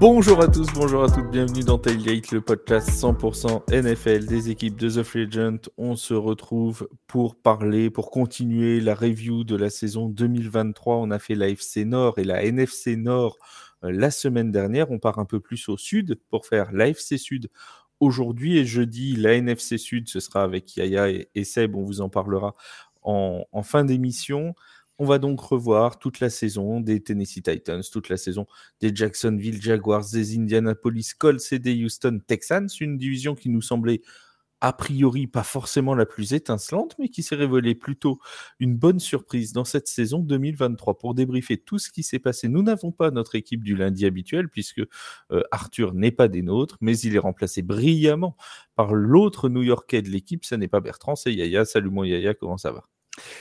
Bonjour à tous, bonjour à toutes, bienvenue dans Tailgate, le podcast 100% NFL des équipes de The Free On se retrouve pour parler, pour continuer la review de la saison 2023. On a fait la FC Nord et la NFC Nord euh, la semaine dernière. On part un peu plus au sud pour faire la FC Sud aujourd'hui et jeudi. La NFC Sud, ce sera avec Yaya et Seb, on vous en parlera en, en fin d'émission. On va donc revoir toute la saison des Tennessee Titans, toute la saison des Jacksonville Jaguars, des Indianapolis Colts et des Houston Texans, une division qui nous semblait a priori pas forcément la plus étincelante, mais qui s'est révélée plutôt une bonne surprise dans cette saison 2023. Pour débriefer tout ce qui s'est passé, nous n'avons pas notre équipe du lundi habituel, puisque euh, Arthur n'est pas des nôtres, mais il est remplacé brillamment par l'autre New-Yorkais de l'équipe, ce n'est pas Bertrand, c'est Yaya. Salut mon Yaya, comment ça va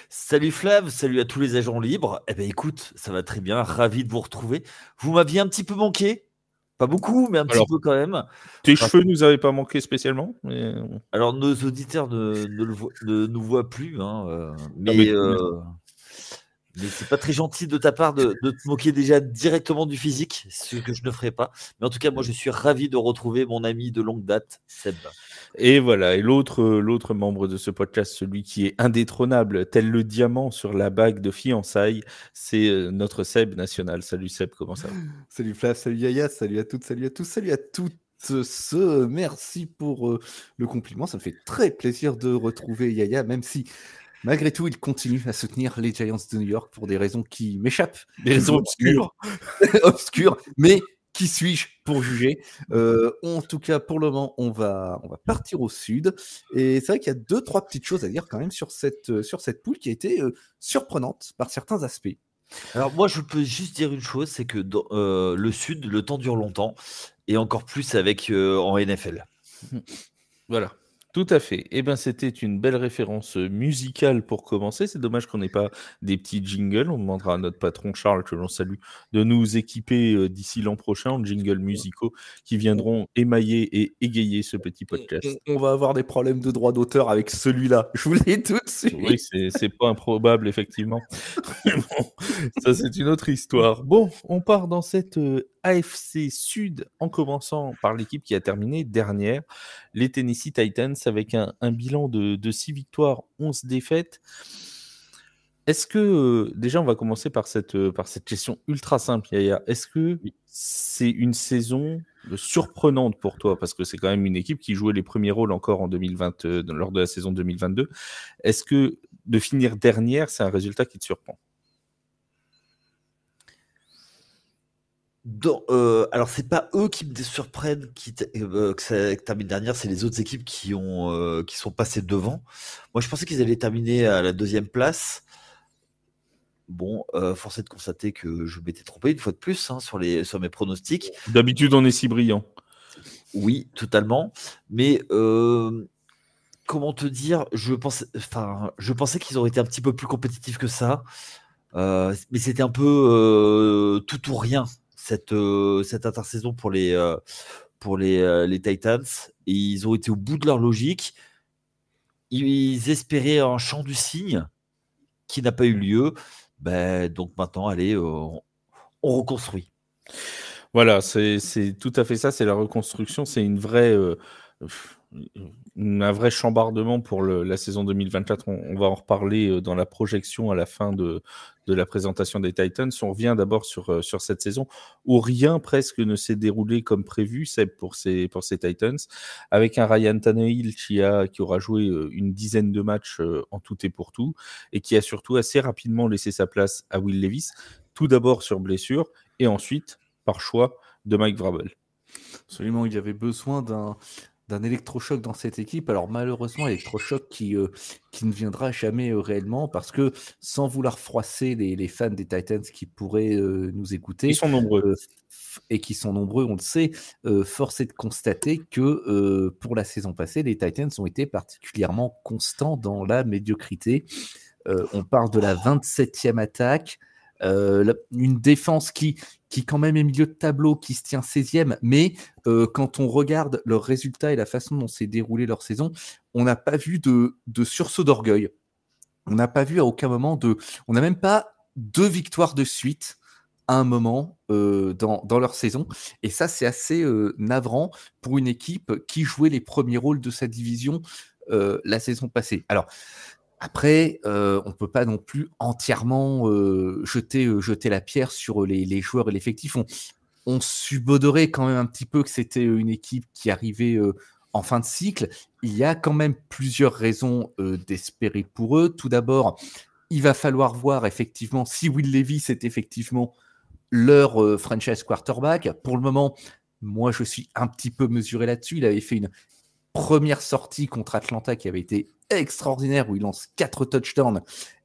Salut Flav, salut à tous les agents libres. Eh bien écoute, ça va très bien, ravi de vous retrouver. Vous m'aviez un petit peu manqué, pas beaucoup, mais un petit peu quand même. Tes cheveux cheveux nous avaient pas manqué spécialement. Euh, Alors nos auditeurs ne, nous voient plus, hein, euh, ah, mais, euh, mais c'est pas très gentil de ta part de, te moquer déjà directement du physique, ce que je ne ferai pas. Mais en tout cas, moi, je suis ravi de retrouver mon ami de longue date, Seb. Et voilà. Et l'autre, euh, l'autre membre de ce podcast, celui qui est indétrônable, tel le diamant sur la bague de fiançailles, c'est euh, notre Seb national. Salut Seb, comment ça va Salut Flav, salut Yaya, salut à toutes, salut à tous, salut à toutes euh, ce merci pour le compliment. Ça me fait très plaisir de retrouver Yaya, même si Malgré tout, il continue à soutenir les Giants de New York pour des raisons qui m'échappent, des raisons obscures, obscures. Mais qui suis-je pour juger euh, En tout cas, pour le moment, on va, on va partir au sud. Et c'est vrai qu'il y a deux, trois petites choses à dire quand même sur cette, euh, sur cette poule qui a été euh, surprenante par certains aspects. Alors moi, je peux juste dire une chose, c'est que le sud, le temps dure longtemps, et encore plus avec en NFL. Hum. Voilà. Tout à fait. Eh bien, c'était une belle référence euh, musicale pour commencer. C'est dommage qu'on n'ait pas des petits jingles. On demandera à notre patron Charles, que l'on salue, de nous équiper euh, d'ici l'an prochain en jingles musicaux qui viendront émailler et égayer ce petit podcast. On va avoir des problèmes de droit d'auteur avec celui-là. Je vous l'ai tout de suite. Oui, c'est pas improbable, effectivement. ça, c'est une autre histoire. Bon, on part dans cette euh, AFC Sud en commençant par l'équipe qui a terminé dernière, les Tennessee Titans, avec un, bilan de, 6 victoires, 11 défaites. Est-ce que, euh, déjà, on va commencer par cette, euh, par cette question ultra simple, Yaya. Est-ce que c'est une saison euh, surprenante pour toi Parce que c'est quand même une équipe qui jouait les premiers rôles encore en 2020, lors de la saison 2022. Est-ce que de finir dernière, c'est un résultat qui te surprend Dans, euh, alors c'est pas eux qui me surprennent qui euh, que, ça, termine dernière, c'est les autres équipes qui ont euh, qui sont passées devant. Moi je pensais qu'ils allaient terminer à la deuxième place. Bon, euh, force est de constater que je m'étais trompé une fois de plus hein, sur les sur mes pronostics. D'habitude on est si brillant. Oui, totalement. Mais comment te dire, je pensais, enfin je pensais qu'ils auraient été un petit peu plus compétitifs que ça. mais c'était un peu tout ou rien cette, euh, cette intersaison pour les, euh, pour les, euh, les Titans. ils ont été au bout de leur logique. Ils espéraient un champ du signe qui n'a pas eu lieu. Ben, donc maintenant, allez, on, reconstruit. Voilà, c'est tout à fait ça, c'est la reconstruction, c'est une vraie un vrai chambardement pour la saison 2024. On, va en reparler euh, dans la projection à la fin de, la présentation des Titans. On revient d'abord sur, euh, sur cette saison où rien presque ne s'est déroulé comme prévu, pour ces, pour ces Titans, avec un Ryan Tannehill qui, a, qui aura joué euh, une dizaine de matchs en tout et pour tout et qui a surtout assez rapidement laissé sa place à Will Levis, tout d'abord sur blessure et ensuite par choix de Mike Vrabel. Absolument, il y avait besoin d'un d'un électrochoc dans cette équipe. Alors malheureusement, électrochoc qui, euh, qui ne viendra jamais euh, réellement parce que sans vouloir froisser les, fans des Titans qui pourraient euh, nous écouter, sont nombreux et qui sont nombreux, on le sait, force est de constater que pour la saison passée, les Titans ont été particulièrement constants dans la médiocrité. on parle de la 27e attaque. Euh, une défense qui, qui quand même est milieu de tableau, qui se tient 16e, mais euh, quand on regarde leurs résultats et la façon dont s'est déroulée leur saison, on n'a pas vu de, sursaut d'orgueil. On n'a pas vu à aucun moment de... On n'a même pas deux victoires de suite à un moment euh, dans, dans, leur saison. Et ça, c'est assez navrant pour une équipe qui jouait les premiers rôles de sa division la saison passée. Alors, après, euh, on ne peut pas non plus entièrement euh, jeter, euh, jeter la pierre sur les, joueurs et l'effectif. On, on subodorait quand même un petit peu que c'était une équipe qui arrivait en fin de cycle. Il y a quand même plusieurs raisons d'espérer pour eux. Tout d'abord, il va falloir voir effectivement si Will Levy, c'est effectivement leur franchise quarterback. Pour le moment, moi, je suis un petit peu mesuré là-dessus. Il avait fait une première sortie contre Atlanta qui avait été extraordinaire où il lance quatre touchdowns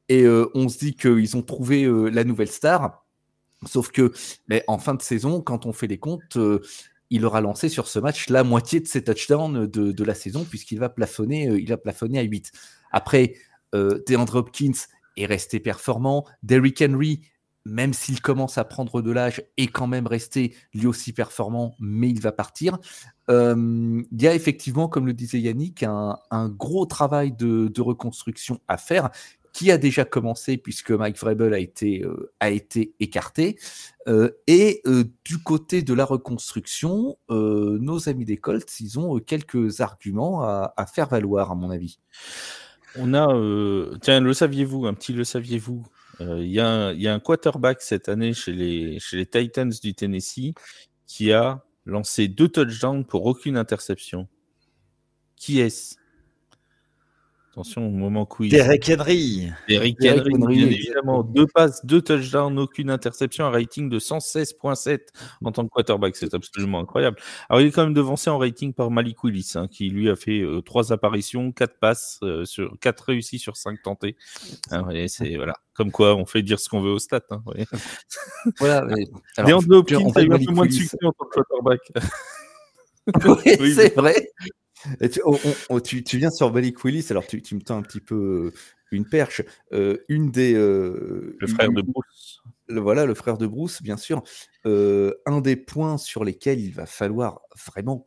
et euh, on se dit qu'ils ont trouvé euh, la nouvelle star. Sauf que, mais ben, en fin de saison, quand on fait les comptes, euh, il aura lancé sur ce match la moitié de ses touchdowns de, la saison, puisqu'il va plafonner, il a plafonné à 8. Après, DeAndre Hopkins est resté performant. Derrick Henry même s'il commence à prendre de l'âge, et quand même rester lui aussi performant, mais il va partir. Euh, il y a effectivement, comme le disait Yannick, un, gros travail de, reconstruction à faire qui a déjà commencé puisque Mike Vrabel a été, euh, a été écarté. Euh, et du côté de la reconstruction, nos amis des Colts, ils ont quelques arguments à, à faire valoir, à mon avis. On a, tiens, le saviez-vous, un petit le saviez-vous euh, il y, a un quarterback cette année chez les, chez les Titans du Tennessee qui a lancé deux touchdowns pour aucune interception. Qui est-ce Attention au moment quiz. Derrick Henry. Derrick Henry, évidemment. Deux passes, deux touchdowns, aucune interception, un rating de 116.7 en tant que quarterback. C'est absolument incroyable. Alors, il est quand même devancé en rating par Malik Willis, hein, qui lui a fait euh, trois apparitions, quatre passes, euh, sur, quatre réussies sur cinq tentées. Hein, c'est, voilà. Comme quoi, on fait dire ce qu'on veut au stade Hein, en voilà. Mais... Alors, a eu un peu moins de succès en tant que quarterback. oui, c'est vrai tu, viens sur Malik Willis, alors tu, me tends un petit peu euh, une perche. Euh, une des. Euh, le frère de Bruce. voilà, le frère de Bruce, bien sûr. un des points sur lesquels il va falloir vraiment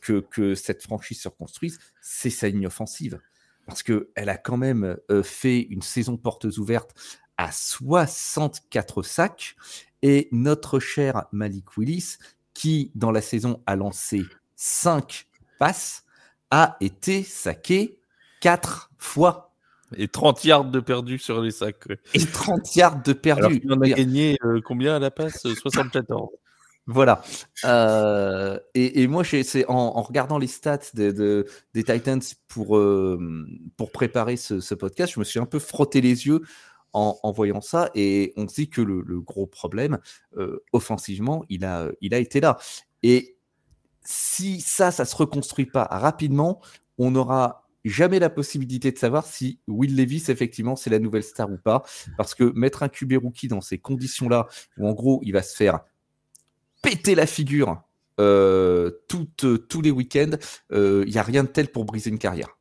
que, cette franchise se reconstruise, c'est sa ligne offensive. Parce qu'elle a quand même fait une saison portes ouvertes à 64 sacs. Et notre cher Malik Willis, qui dans la saison a lancé 5 passes, a été saqué quatre fois. Et 30 yards de perdu sur les sacs. Et 30 yards de perdu. on a gagné euh, combien à la passe 74. Voilà. Euh, et, moi, c'est en, en, regardant les stats de, des Titans pour, euh, pour préparer ce, podcast, je me suis un peu frotté les yeux en, voyant ça. Et on se dit que le, le gros problème, offensivement, il a, il a été là. Et si ça, ça se reconstruit pas rapidement, on n'aura jamais la possibilité de savoir si Will Levis, effectivement, c'est la nouvelle star ou pas. Parce que mettre un QB rookie dans ces conditions-là, où en gros, il va se faire péter la figure euh, tous les week-ends, euh, il n'y a rien de tel pour briser une carrière.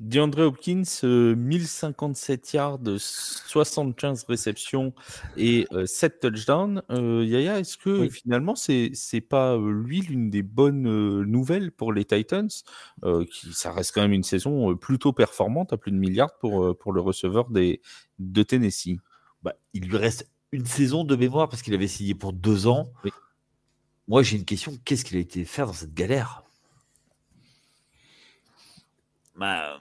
DeAndre Hopkins, 1057 euh, yards, 75 réceptions et 7 euh, touchdowns. Euh, Yaya, est-ce que finalement, c'est n'est pas lui l'une des bonnes nouvelles pour les Titans qui, Ça reste quand même une saison plutôt performante à plus de milliards pour, pour le receveur des, de Tennessee. Bah, il lui reste une saison de mémoire parce qu'il avait signé pour deux ans. Moi, j'ai une question qu'est-ce qu'il a été faire dans cette galère bah,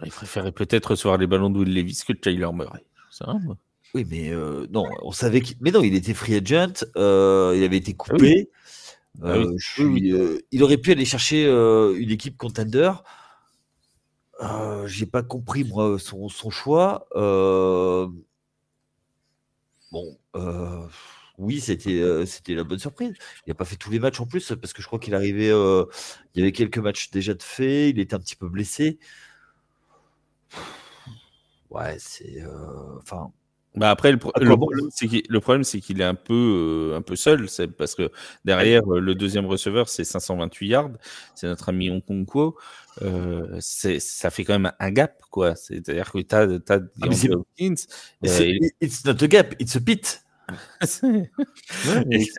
bah, il préférait peut-être recevoir les ballons de Will Levis que Tyler Murray. Oui, mais euh, non, on savait Mais non, il était free agent, euh, il avait été coupé. il aurait pu aller chercher euh, une équipe contender. J'ai pas compris son, choix. Bon, oui, c'était c'était la bonne surprise. Il n'a pas fait tous les matchs en plus parce que je crois qu'il arrivait. il y avait quelques matchs déjà de fait. Il était un petit peu blessé. Ouais, c'est. Euh, enfin. Bah après, le, le problème, c'est qu'il est, un peu, euh, un peu seul, c'est parce que derrière euh, le deuxième receveur, c'est 528 yards, c'est notre ami Kong Euh, ça fait quand même un gap, quoi. C'est-à-dire que tu as, t It's not a gap, it's a pit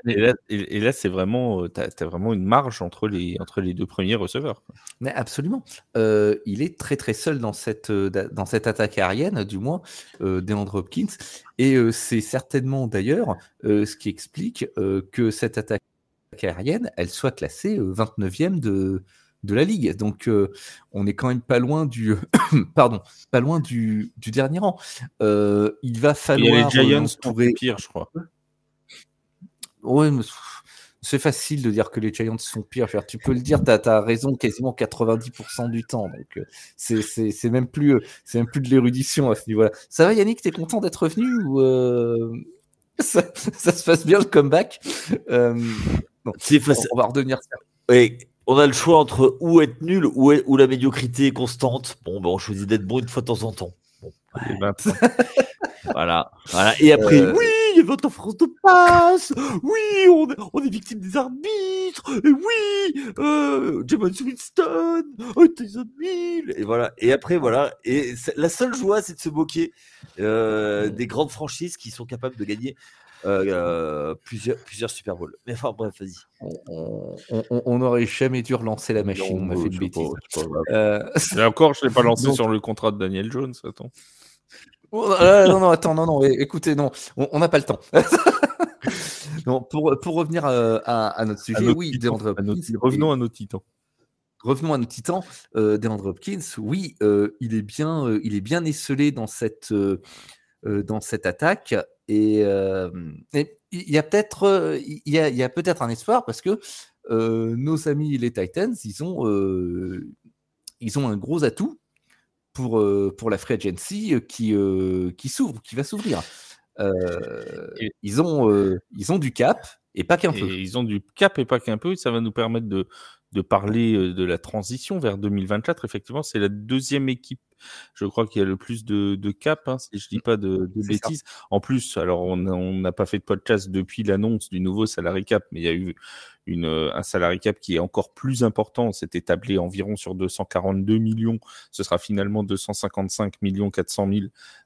et, là, c'est vraiment, euh, tu as, vraiment une marge entre les, entre les deux premiers receveurs. Mais absolument. Euh, il est très très seul dans cette, euh, dans cette attaque aérienne, du moins, euh, DeAndre Hopkins. Et c'est certainement d'ailleurs ce qui explique que cette attaque aérienne, elle soit classée 29e de, de la ligue. Donc, euh, on est quand même pas loin du, pardon, pas loin du, du dernier rang. Euh, il va falloir. et euh, les Giants pire, je crois. Oui, c'est facile de dire que les Giants sont pires. tu peux le dire, t'as as, raison quasiment 90% du temps. Donc, c'est même plus, c'est même plus de l'érudition à ce niveau-là. Ça va, Yannick, t'es content d'être revenu ou ça, se passe bien le comeback bon, on, on va redevenir. oui on a le choix entre ou être nul ou, la médiocrité est constante. Bon, ben, on choisit d'être bon une fois de temps en temps. voilà, voilà. Et après, euh. oui, il y a 20 France de passe. Oui, on, est victime des arbitres. Et oui, euh, Jamon oh, Tyson Et voilà. Et après, voilà. Et la seule joie, c'est de se moquer euh, des grandes franchises qui sont capables de gagner euh, euh, plusieurs, plusieurs Super Bowls. Mais enfin, bref, vas-y. On, n'aurait aurait jamais dû relancer la machine, on m'a fait une bêtise. Euh, encore, je ne l'ai pas lancé sur le contrat de Daniel Jones, attends. Oh, non, non, attends, non, non, écoutez, non, on n'a pas le temps. pour, pour revenir à, notre sujet, oui, revenons à nos titans. Revenons à nos titans, DeAndre Hopkins, oui, il, est bien, il est bien esselé dans cette, dans cette attaque et il y a peut-être il y a, peut-être un espoir parce que nos amis les Titans, ils ont, ils ont un gros atout pour, pour la free agency qui, qui s'ouvre, qui va s'ouvrir. ils, ont, ils ont du cap, et pas qu'un peu. Ils ont du cap et pas qu'un peu. Ça va nous permettre de, de parler euh, de la transition vers 2024. Effectivement, c'est la deuxième équipe, je crois, qu'il y a le plus de, de cap, hein, si je ne dis mm. pas de, bêtises. En plus, alors on n'a pas fait de podcast depuis l'annonce du nouveau salarié cap, mais il y a eu une, euh, un salarié cap qui est encore plus important. C'est établi environ sur 242 millions. Ce sera finalement 255 millions 400 000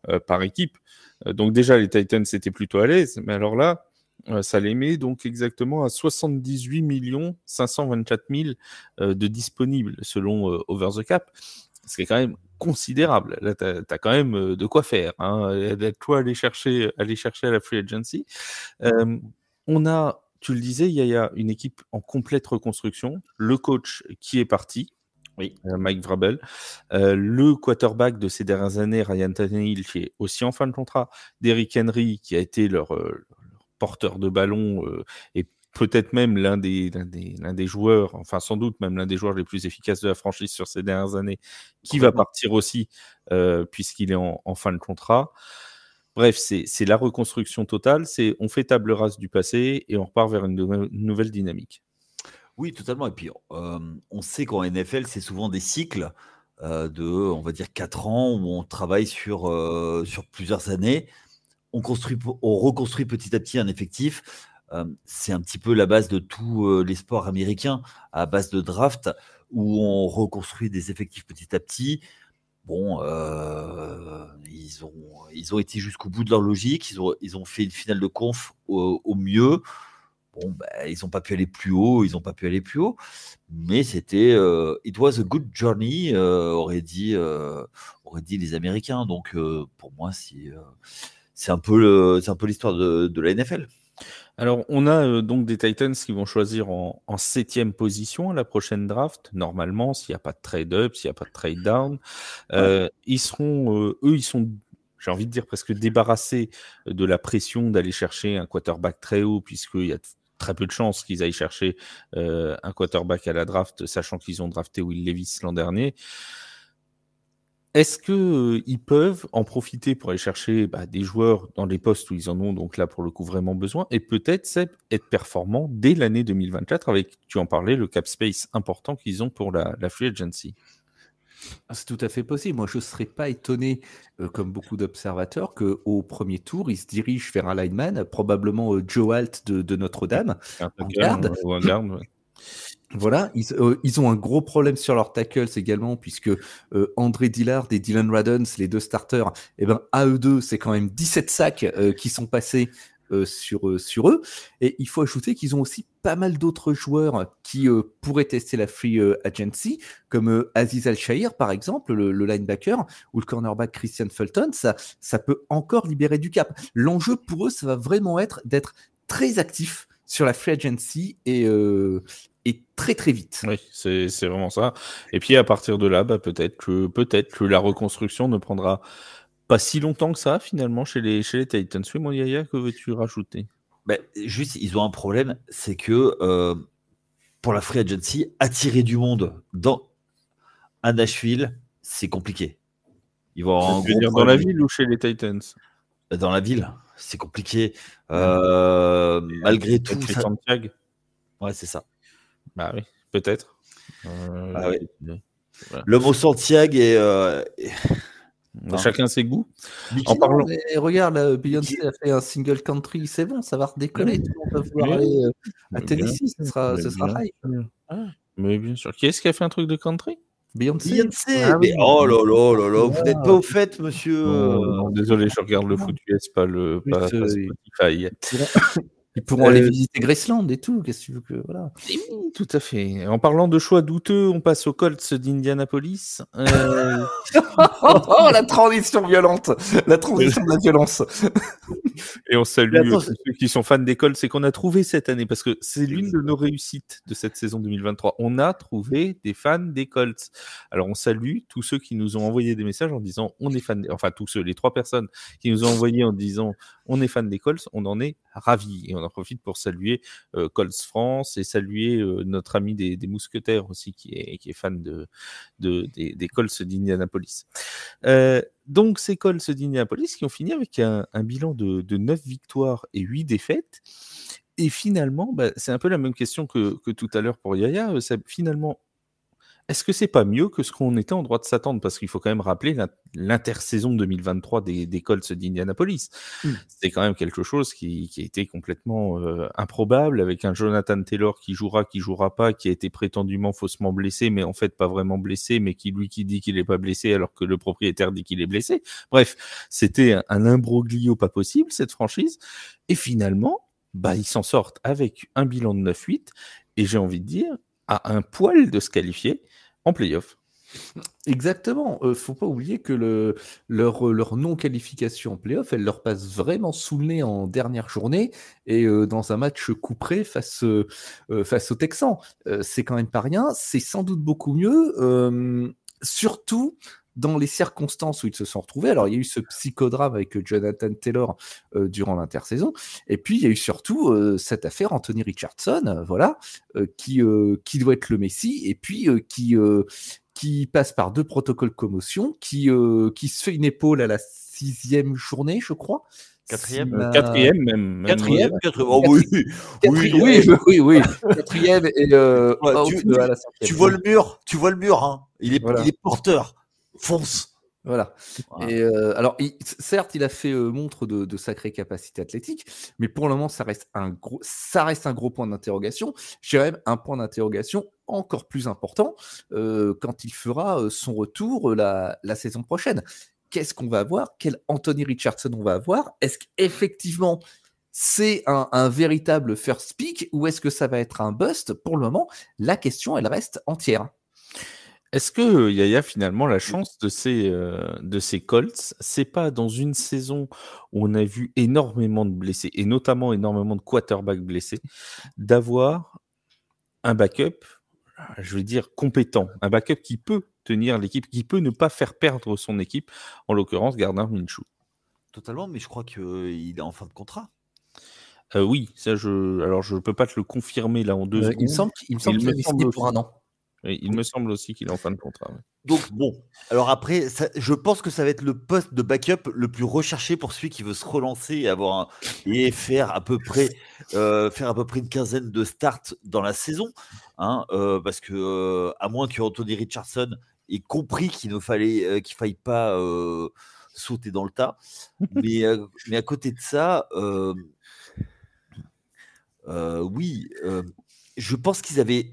euh, par équipe. donc déjà, les Titans étaient plutôt à l'aise, mais alors là, euh, ça les met donc exactement à 78 524 000 de disponibles selon euh, Over the Cap, ce qui est quand même considérable. Là, tu as, quand même euh, de quoi faire. Hein. toi aller chercher, aller chercher à la Free Agency. on a, tu le disais, il y a une équipe en complète reconstruction. Le coach qui est parti, oui. Mike Vrabel. le quarterback de ces dernières années, Ryan Tannehill, qui est aussi en fin de contrat. Derrick Henry, qui a été leur, porteur de ballon euh, et peut-être même l'un des, des, des, joueurs, enfin sans doute même l'un des joueurs les plus efficaces de la franchise sur ces dernières années, qui va partir aussi euh, puisqu'il est en, fin de contrat. Bref, c'est la reconstruction totale, c'est on fait table rase du passé et on repart vers une, nouvelle dynamique. Oui, totalement. Et puis, on sait qu'en NFL, c'est souvent des cycles euh, de, on va dire, 4 ans où on travaille sur, sur plusieurs années on, on reconstruit petit à petit un effectif. Euh, c'est un petit peu la base de tous euh, les sports américains, à base de draft, où on reconstruit des effectifs petit à petit. Bon, euh, ils, ont, ils ont été jusqu'au bout de leur logique, ils ont, ils ont fait une finale de conf au, mieux. Bon, ben, ils n'ont pas pu aller plus haut, ils n'ont pas pu aller plus haut, mais c'était It was a good journey, aurait dit, aurait dit les Américains. Donc, pour moi, si c'est un peu c'est un peu l'histoire de, de, la NFL. Alors, on a euh, donc des Titans qui vont choisir en, septième position à la prochaine draft. Normalement, s'il n'y a pas de trade-up, s'il n'y a pas de trade-down, euh, ils seront, euh, eux, ils sont, j'ai envie de dire, presque débarrassés de la pression d'aller chercher un quarterback très haut, puisqu'il y a très peu de chances qu'ils aillent chercher un quarterback à la draft, sachant qu'ils ont drafté Will Levis l'an dernier. Est-ce qu'ils euh, peuvent en profiter pour aller chercher bah, des joueurs dans les postes où ils en ont, donc là pour le coup vraiment besoin, et peut-être être performant dès l'année 2024 avec, tu en parlais, le cap space important qu'ils ont pour la, free agency ah, c'est tout à fait possible. Moi, je ne serais pas étonné, euh, comme beaucoup d'observateurs, qu'au premier tour, ils se dirigent vers un lineman, probablement euh, Joe Alt de, Notre-Dame, un voilà, euh, ils, ont un gros problème sur leurs tackles également, puisque euh, André Dillard et Dylan Radens, les deux starters, eh ben, à eux deux, c'est quand même 17 sacs euh, qui sont passés sur, sur eux. Et il faut ajouter qu'ils ont aussi pas mal d'autres joueurs qui pourraient tester la free agency, comme Aziz Al-Shahir, par exemple, le, linebacker, ou le cornerback Christian Fulton. Ça, ça peut encore libérer du cap. L'enjeu pour eux, ça va vraiment être d'être très actifs sur la free agency et, euh, très très vite. Oui, c'est vraiment ça. Et puis à partir de là, bah, peut-être que, peut que la reconstruction ne prendra pas si longtemps que ça finalement chez les, chez les Titans. Oui, mon Yaya, que veux-tu rajouter ben, Juste, ils ont un problème, c'est que euh, pour la free agency, attirer du monde dans un Nashville, c'est compliqué. Ils vont en dans la ville ou chez les Titans dans la ville, c'est compliqué. Euh, malgré tout. Ouais, c'est ça. Bah oui, peut-être. Euh, ah le mot Santiago et euh, Chacun ses goûts. en parlant... regarde, Beyoncé a fait un single country, c'est bon, ça va redécoller. à Tennessee, ce sera, ce sera mais bien sûr. Qui est-ce qui a fait un truc de country Beyoncé. Ah oh là là là là, vous n'êtes pas au ah. fait, monsieur. désolé, je regarde le ah. foot US, pas le pas, pas euh, Spotify. Ils pourront aller euh, visiter Graceland et tout. Qu'est-ce que tu veux que. Voilà. tout à fait. En parlant de choix douteux, on passe aux Colts d'Indianapolis. Euh, oh, la transition violente La transition de la violence Et on salue ceux qui sont fans des Colts, et qu'on a trouvé cette année, parce que c'est l'une de nos réussites de cette saison 2023. On a trouvé des fans des Colts. Alors on salue tous ceux qui nous ont envoyé des messages en disant on est fans des... enfin tous ceux, les trois personnes qui nous ont envoyé en disant on est fan des Colts, on en est ravi. Et on en profite pour saluer euh, Colts France et saluer euh, notre ami des, Mousquetaires aussi, qui est, fan de, des, Colts d'Indianapolis. Euh, donc, ces Colts d'Indianapolis qui ont fini avec un, bilan de, de 9 victoires et 8 défaites. Et finalement, bah, c'est un peu la même question que, que tout à l'heure pour Yaya. Finalement, est-ce que c'est pas mieux que ce qu'on était en droit de s'attendre Parce qu'il faut quand même rappeler l'intersaison 2023 des, Colts d'Indianapolis. C'était hmm. C'est quand même quelque chose qui, a été complètement euh, improbable, avec un Jonathan Taylor qui jouera, qui jouera pas, qui a été prétendument faussement blessé, mais en fait pas vraiment blessé, mais qui lui qui dit qu'il n'est pas blessé alors que le propriétaire dit qu'il est blessé. Bref, c'était un, imbroglio pas possible, cette franchise. Et finalement, bah, ils s'en sortent avec un bilan de 9-8. Et j'ai envie de dire, à un poil de se qualifier en playoff. Exactement. ne euh, faut pas oublier que euh, leur, non-qualification en playoff, elle leur passe vraiment sous le nez en dernière journée et euh, dans un match couperé face, face aux Texans. c'est quand même pas rien. C'est sans doute beaucoup mieux. surtout dans les circonstances où ils se sont retrouvés. Alors, il y a eu ce psychodrame avec euh, Jonathan Taylor euh, durant l'intersaison, et puis il y a eu surtout euh, cette affaire Anthony Richardson, voilà, qui, qui doit être le Messi, et puis qui, qui passe par deux protocoles commotion, qui, qui se fait une épaule à la sixième journée, je crois. Quatrième, quatrième même. quatrième, quatrième. oui. oui, oui, oui, quatrième et tu, vois le mur, tu vois le mur, hein. Il est, il est porteur fonce. Voilà. Et euh, alors, certes, il a fait euh, montre de, de sacrées capacités athlétiques, mais pour le moment, ça reste un gros, ça reste un gros point d'interrogation. J'ai même un point d'interrogation encore plus important euh, quand il fera son retour la, saison prochaine. Qu'est-ce qu'on va avoir Quel Anthony Richardson on va avoir Est-ce qu'effectivement c'est un, un, véritable first pick ou est-ce que ça va être un bust Pour le moment, la question, elle reste entière. Est-ce que euh, a finalement, la chance de ces, euh, de ces Colts, c'est pas dans une saison où on a vu énormément de blessés, et notamment énormément de quarterbacks blessés, d'avoir un backup, je veux dire, compétent, un backup qui peut tenir l'équipe, qui peut ne pas faire perdre son équipe, en l'occurrence Gardner Minshew. Totalement, mais je crois qu'il est en fin de contrat. Euh, oui, ça je alors je peux pas te le confirmer là en deux. secondes. il me semble, qu'il a défendu pour un an. Il me semble aussi qu'il est en fin de contrat. Donc bon, alors après, je pense que ça va être le poste de backup le plus recherché pour celui qui veut se relancer et avoir faire à peu près euh, faire à peu près une quinzaine de starts dans la saison, hein, euh, parce que euh, à moins que Richardson ait compris qu'il ne fallait qu'il faille pas sauter dans le tas, mais, mais à côté de ça, oui, je pense qu'ils avaient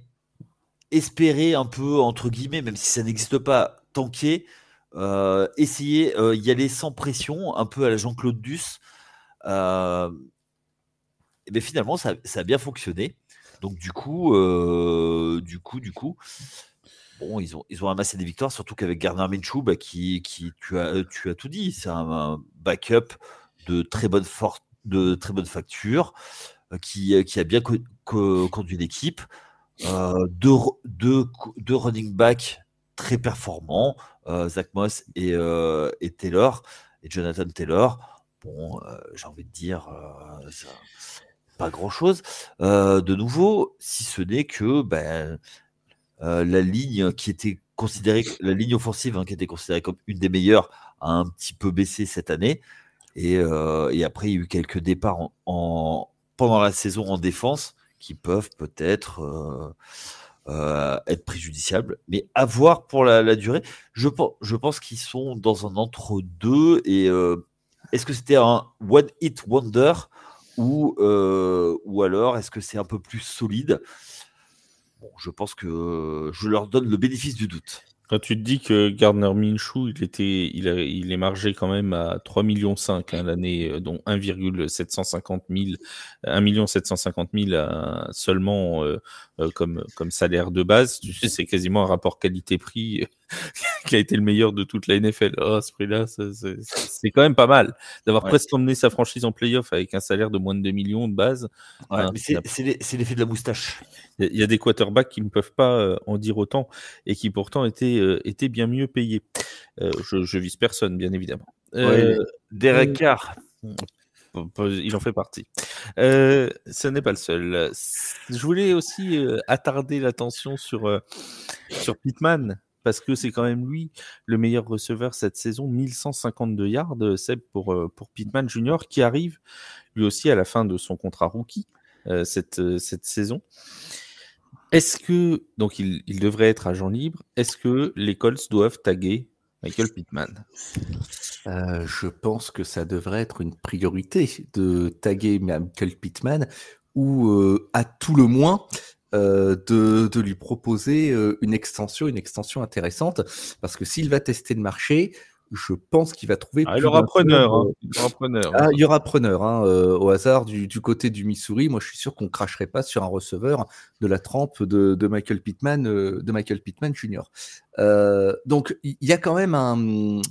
espérer un peu, entre guillemets, même si ça n'existe pas, tanker, euh, essayer euh, y aller sans pression, un peu à la Jean-Claude Duss. Euh, ben, finalement, ça, a bien fonctionné. Donc du coup, euh, du coup, du coup, bon, ils ont, ils ramassé des victoires, surtout qu'avec Gardner Minshew, bah, qui, qui, tu as, tu as tout dit, c'est un, backup de très bonne, de très bonne facture, qui, qui a bien conduit l'équipe. Euh, deux, running backs très performants, euh, Zach Moss euh, et, Taylor, et Jonathan Taylor. Bon, j'ai envie de dire, pas grand-chose. de nouveau, si ce n'est que ben, la ligne qui était considérée, la ligne offensive hein, qui était considérée comme une des meilleures a un petit peu baissé cette année. Et, après, il y a eu quelques départs en, pendant la saison en défense qui peuvent peut-être euh, euh, être préjudiciables, mais avoir pour la, durée. Je, je pense qu'ils sont dans un entre-deux. Et euh, est-ce que c'était un one it wonder ou, ou alors est-ce que c'est un peu plus solide Je pense que je leur donne le bénéfice du doute tu te dis que Gardner Minshew, il, était, il, est margé quand même à 3,5 millions hein, l'année, euh, dont 1,750 000, seulement euh, euh, comme, comme salaire de base. Tu sais, c'est quasiment un rapport qualité-prix qui a été le meilleur de toute la NFL. Oh, ah, ce prix-là, c'est quand même pas mal d'avoir presque emmené sa franchise en playoff avec un salaire de moins de 2 millions de base. c'est l'effet de la moustache. Il y, a des quarterbacks qui ne peuvent pas euh, en dire autant et qui pourtant étaient, euh, étaient bien mieux payés. Euh, je, vise personne, bien évidemment. Derek Carr il en fait partie. ce n'est pas le seul. Je voulais aussi attarder l'attention sur, sur Pittman, parce que c'est quand même lui le meilleur receveur cette saison, 1152 yards, euh, Seb, pour, euh, pour Pittman Junior, qui arrive lui aussi à la fin de son contrat rookie euh, cette, cette saison. Est-ce que, donc il, devrait être agent libre, est-ce que les Colts doivent taguer Michael Pittman Je pense que ça devrait être une priorité de taguer Michael Pittman ou à tout le moins euh, de, de, lui proposer euh, une extension, une extension intéressante, parce que s'il va tester le marché, je pense qu'il va trouver. il, y aura preneur, il y aura preneur. au hasard du, côté du Missouri, moi je suis sûr qu'on ne cracherait pas sur un receveur de la trempe de, Michael Pittman, de Michael Pittman euh, Jr. Euh, donc il y a quand même un,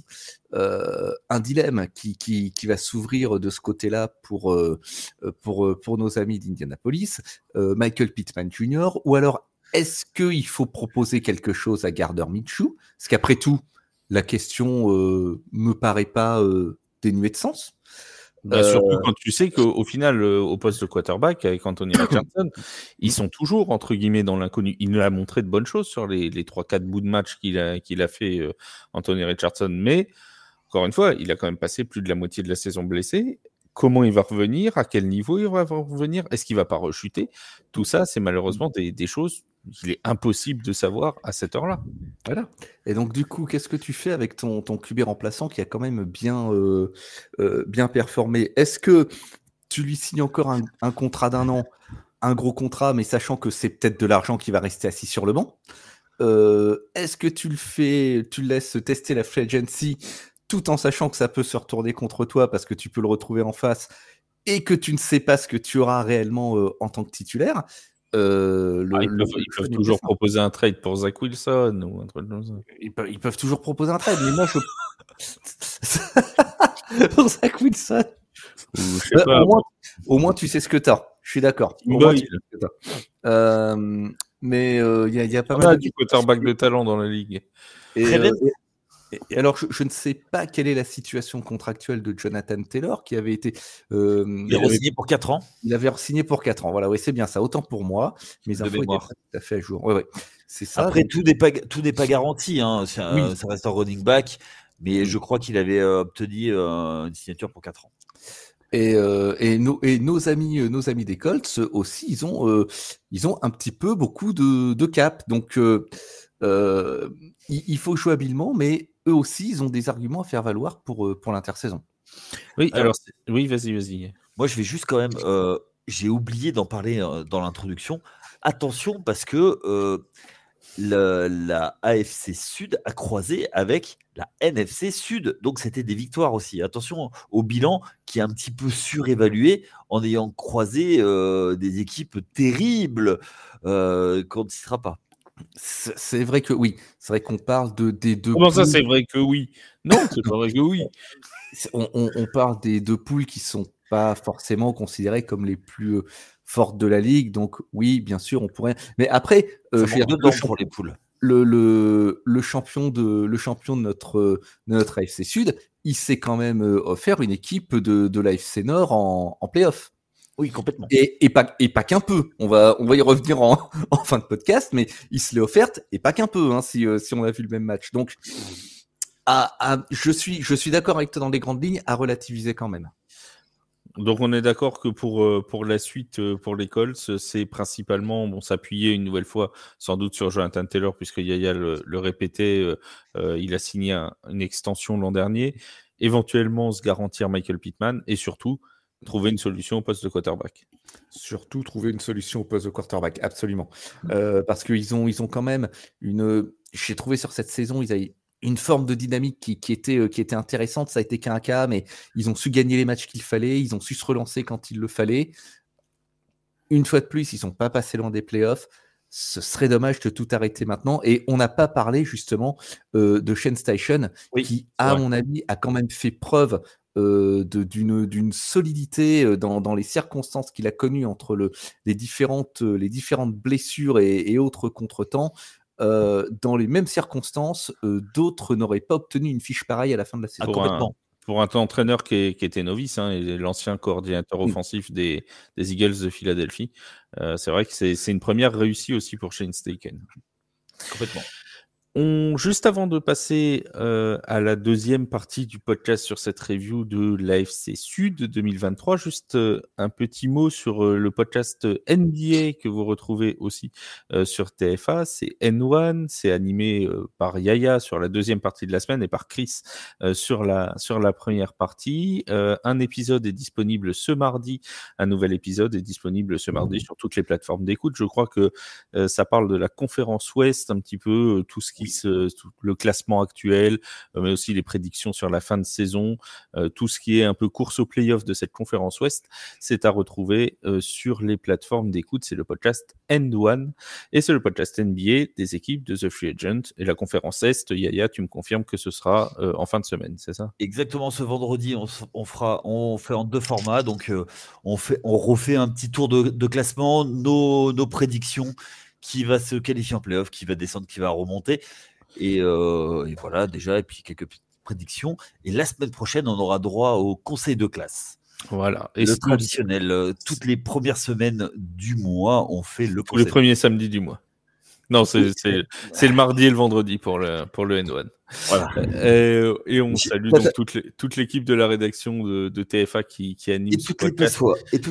euh, dilemme qui, va s'ouvrir de ce côté-là pour, pour nos amis d'Indianapolis, Michael Pittman Jr. Ou alors est-ce qu'il faut proposer quelque chose à Gardner Minshew Parce qu'après tout, la question euh, me paraît pas euh, dénuée de sens. Bah, surtout euh, quand tu sais qu'au final, au poste de quarterback, avec Anthony Richardson, ils sont toujours, entre guillemets, dans l'inconnu. Il nous a montré de bonnes choses sur les, 3-4 bouts de match qu'il a, fait, Anthony Richardson. Mais, encore une fois, il a quand même passé plus de la moitié de la saison blessé. Comment il va revenir À quel niveau il va revenir Est-ce qu'il va pas rechuter Tout ça, c'est malheureusement mm. des choses il est impossible de savoir à cette heure-là. Voilà. Et donc, du coup, qu'est-ce que tu fais avec ton, ton QB remplaçant qui a quand même bien, euh, euh, bien performé Est-ce que tu lui signes encore un, contrat d'un an, un gros contrat, mais sachant que c'est peut-être de l'argent qui va rester assis sur le banc euh, Est-ce que tu le fais, tu le laisses tester la free agency tout en sachant que ça peut se retourner contre toi parce que tu peux le retrouver en face et que tu ne sais pas ce que tu auras réellement en tant que titulaire euh, ah, ils, peuvent, toujours proposer un trade pour Zach Wilson ou un Ils, peuvent, toujours proposer un trade, mais moi je. pour Zach Wilson. Euh, au, moins, au, moins, tu sais ce que t'as. Je suis d'accord. Euh, mais il y, a pas ah mal. Là, bah, de... du quarterback de talent dans la ligue alors, je, ne sais pas quelle est la situation contractuelle de Jonathan Taylor, qui avait été. Euh, il avait signé pour 4 ans. Il avait signé pour 4 ans. Voilà, oui, c'est bien ça. Autant pour moi. Mes infos tout à fait à jour. Oui, oui, C'est ça. Après, tout n'est pas, tout n'est pas garanti. Hein. Ça reste en running back. Mais je crois qu'il avait euh, obtenu euh, une signature pour 4 ans. Et, et, nos, amis, nos amis des Colts aussi, ils ont, ils ont un petit peu beaucoup de, cap. Donc, il, il, faut jouer habilement, mais eux aussi, ils ont des arguments à faire valoir pour, euh, pour l'intersaison. Oui, alors, oui, vas-y, vas-y. Moi, je vais juste quand même. Euh, j'ai oublié d'en parler euh, dans l'introduction. Attention, parce que la AFC Sud a croisé avec la NFC Sud. Donc, c'était des victoires aussi. Attention au bilan qui est un petit peu surévalué en ayant croisé des équipes terribles qu'on ne citera pas. C'est vrai que oui, c'est vrai qu'on parle de, des deux. poules. c'est vrai que oui Non, c'est vrai que oui. On, parle des deux poules qui sont pas forcément considérées comme les plus euh, fortes de la ligue. Donc oui, bien sûr, on pourrait. Mais après, euh, poules. Le, le, champion de le champion de notre notre AFC Sud, il s'est quand même euh, offert une équipe de, de l'AFC Nord en, en playoff. Oui, complètement. Et, pas, qu'un peu. On va, on va y revenir en, fin de podcast, mais il se l'est offerte et pas qu'un peu, hein, euh, si, on a vu le même match. Donc, je suis, je suis d'accord avec toi dans les grandes lignes, à relativiser quand même. Donc on est d'accord que pour, euh, pour la suite, euh, pour les Colts, c'est principalement bon, s'appuyer une nouvelle fois sans doute sur Jonathan Taylor, puisque Yaya le, le répétait, il a signé une extension l'an dernier, éventuellement se garantir Michael Pittman, et surtout Trouver une solution au poste de quarterback. Surtout trouver une solution au poste de quarterback, absolument. Mm. Euh, parce qu'ils ont, ils ont quand même une. J'ai trouvé sur cette saison, ils avaient une forme de dynamique qui, était, euh, qui était intéressante. Ça a été qu'un cas, mais ils ont su gagner les matchs qu'il fallait, ils ont su se relancer quand il le fallait. Une fois de plus, ils n'ont pas passé loin des playoffs ce serait dommage de tout arrêter maintenant. Et on n'a pas parlé justement euh, de Shane Station, qui, à mon avis, a quand même fait preuve euh, d'une solidité euh, dans, les circonstances qu'il a connues entre le, les, différentes, euh, les différentes blessures et, autres contretemps. dans les mêmes circonstances, d'autres n'auraient pas obtenu une fiche pareille à la fin de la saison. Ah, pour, un, entraîneur qui, était novice, hein, l'ancien coordinateur mm. offensif des, des, Eagles de Philadelphie, c'est vrai que c'est une première réussie aussi pour Shane Steichen. Complètement juste avant de passer euh, à la deuxième partie du podcast sur cette review de l'AFC Sud 2023, juste euh, un petit mot sur euh, le podcast NBA que vous retrouvez aussi sur TFA. C'est N1, c'est animé par Yaya sur la deuxième partie de la semaine et par Chris sur, la, sur la première partie. un épisode est disponible ce mardi, un nouvel épisode est disponible ce mardi mmh. sur toutes les plateformes d'écoute. Je crois que ça parle de la conférence Ouest un petit peu, tout ce qui euh, le classement actuel, euh, mais aussi les prédictions sur la fin de saison, euh, tout ce qui est un peu course au playoff de cette conférence Ouest, c'est à retrouver sur les plateformes d'écoute. C'est le podcast End One et c'est le podcast NBA des équipes de The Free Agent et la conférence Est. Yaya, tu me confirmes que ce sera en fin de semaine, c'est ça Exactement, ce vendredi, on, fera, on fait en deux formats, donc on, refait un petit tour de, classement, nos prédictions qui va se qualifier en playoff, qui va descendre, qui va remonter. Euh, et, voilà, déjà, et puis quelques petites prédictions. Et la semaine prochaine, on aura droit au conseil de classe. Voilà. le traditionnel. Euh, toutes les premières semaines du mois, on fait le conseil. Le premier samedi du mois. Non, c'est le mardi et le vendredi pour le, pour le N1. Voilà. Euh, et, on salue toute l'équipe de la rédaction de, TFA qui, anime. et toutes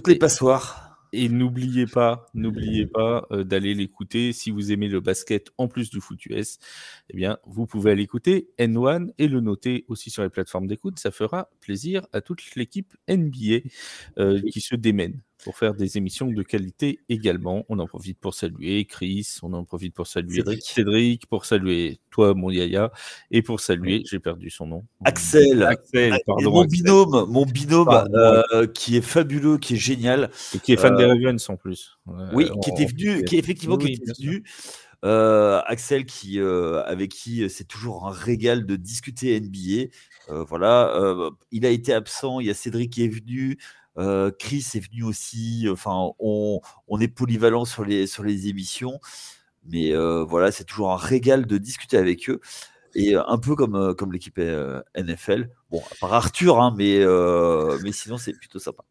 les passoires. Et n'oubliez pas, n'oubliez pas euh, d'aller l'écouter. Si vous aimez le basket en plus du foot US, eh bien, vous pouvez aller écouter N1 et le noter aussi sur les plateformes d'écoute. Ça fera plaisir à toute l'équipe NBA euh, qui se démène pour faire des émissions de qualité également. On en profite pour saluer Chris, on en profite pour saluer Cédric, pour saluer toi, mon Yaya, et pour saluer, j'ai perdu son nom. Axel, Axel, mon, Binôme, mon binôme, euh, qui est fabuleux, qui est génial. Et qui est fan des euh, Ravens en plus. Euh, oui, qui était venu, qui est effectivement qui était venu. Axel, qui, avec qui c'est toujours un régal de discuter NBA. voilà, il a été absent, il y a Cédric qui est venu, euh, Chris est venu aussi. Enfin, on, est polyvalent sur les, émissions. Mais euh, voilà, c'est toujours un régal de discuter avec eux. Et euh, un peu comme, l'équipe NFL. Bon, part Arthur, hein, mais, sinon, c'est plutôt sympa.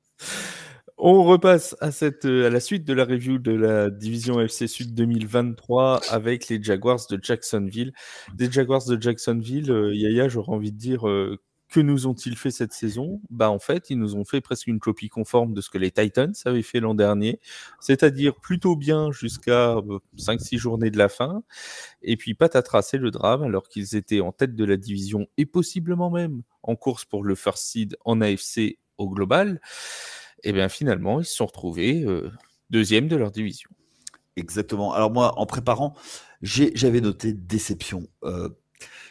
On repasse à, cette, à la suite de la review de la division FC Sud 2023 avec les Jaguars de Jacksonville. Mmh. Des Jaguars de Jacksonville, Yaya, j'aurais envie de dire que nous ont-ils fait cette saison Bah en fait, ils nous ont fait presque une copie conforme de ce que les Titans avaient fait l'an dernier, c'est-à-dire plutôt bien jusqu'à 5-6 euh, journées de la fin, et puis à c'est le drame, alors qu'ils étaient en tête de la division et possiblement même en course pour le first seed en AFC au global. Et eh bien finalement, ils se sont retrouvés euh, deuxième de leur division. Exactement. Alors moi, en préparant, j'avais noté déception. Euh,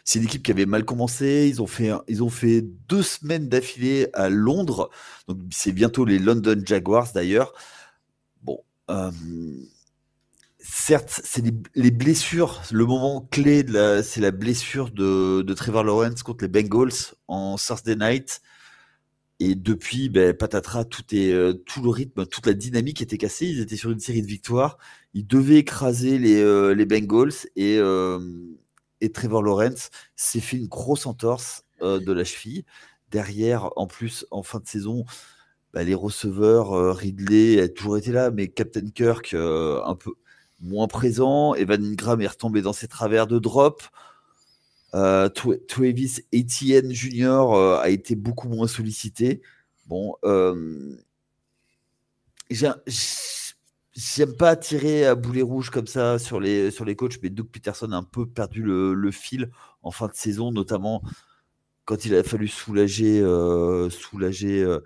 c'est une équipe qui avait mal commencé. Ils ont fait, ils ont fait deux semaines d'affilée à Londres. Donc, c'est bientôt les London Jaguars d'ailleurs. Bon. Euh, certes, c'est les, blessures. Le moment clé, c'est la blessure de, Trevor Lawrence contre les Bengals en Thursday night. Et depuis, ben, patatras, tout, est, euh, tout le rythme, toute la dynamique était cassée. Ils étaient sur une série de victoires. Ils devaient écraser les, euh, les Bengals et et Trevor Lawrence s'est fait une grosse entorse euh, de la cheville. Derrière, en plus, en fin de saison, bah, les receveurs, euh, Ridley a toujours été là, mais Captain Kirk, euh, un peu moins présent. Evan Ingram est retombé dans ses travers de drop. Travis Etienne Jr. a été beaucoup moins sollicité. Bon, j'ai J'aime pas tirer à boulet rouge comme ça sur les, sur les coachs, mais Doug Peterson a un peu perdu le, fil en fin de saison, notamment quand il a fallu soulager, euh, soulager euh,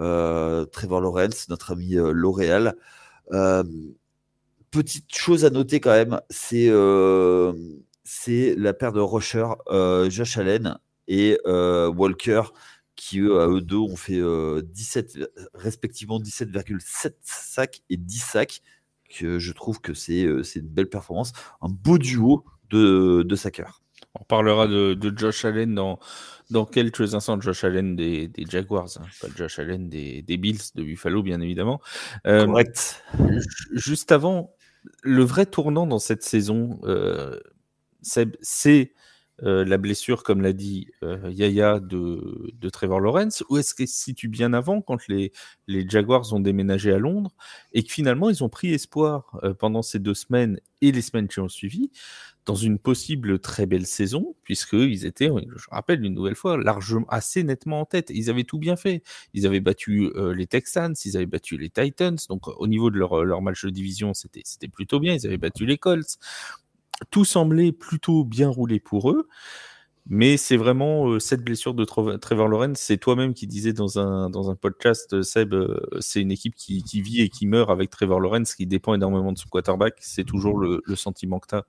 euh, Trevor Lawrence, notre ami L'Oréal. petite chose à noter quand même, c'est c'est la paire de rushers Josh Allen et Walker qui eux, à eux deux, ont fait 17, euh, euh, respectivement 17,7 sacs et 10 sacs. Que je trouve que euh, c'est une belle performance, un beau duo de, de sackers. On parlera de, de, Josh Allen dans, dans quelques instants. Josh Allen des, des Jaguars, hein, pas Josh Allen des, Bills de Buffalo, bien évidemment. Euh, Juste avant, le vrai tournant dans cette saison, euh, c'est euh, la blessure, comme l'a dit euh, Yaya, de, Trevor Lawrence Ou est-ce que se situe bien avant, quand les, Jaguars ont déménagé à Londres et que finalement ils ont pris espoir euh, pendant ces deux semaines et les semaines qui ont suivi dans une possible très belle saison, puisqu'ils étaient, je rappelle une nouvelle fois, largement, assez nettement en tête. Ils avaient tout bien fait. Ils avaient battu les Texans, ils avaient battu les Titans. Donc, au niveau de leur match de division, c'était plutôt bien. Ils avaient battu les Colts tout semblait plutôt bien rouler pour eux. Mais c'est vraiment euh, cette blessure de Trevor Lawrence. C'est toi-même qui disais dans un, dans un podcast, euh, Seb, euh, c'est une équipe qui, vit et qui meurt avec Trevor Lawrence, qui dépend énormément de son quarterback. C'est toujours le, sentiment que tu as.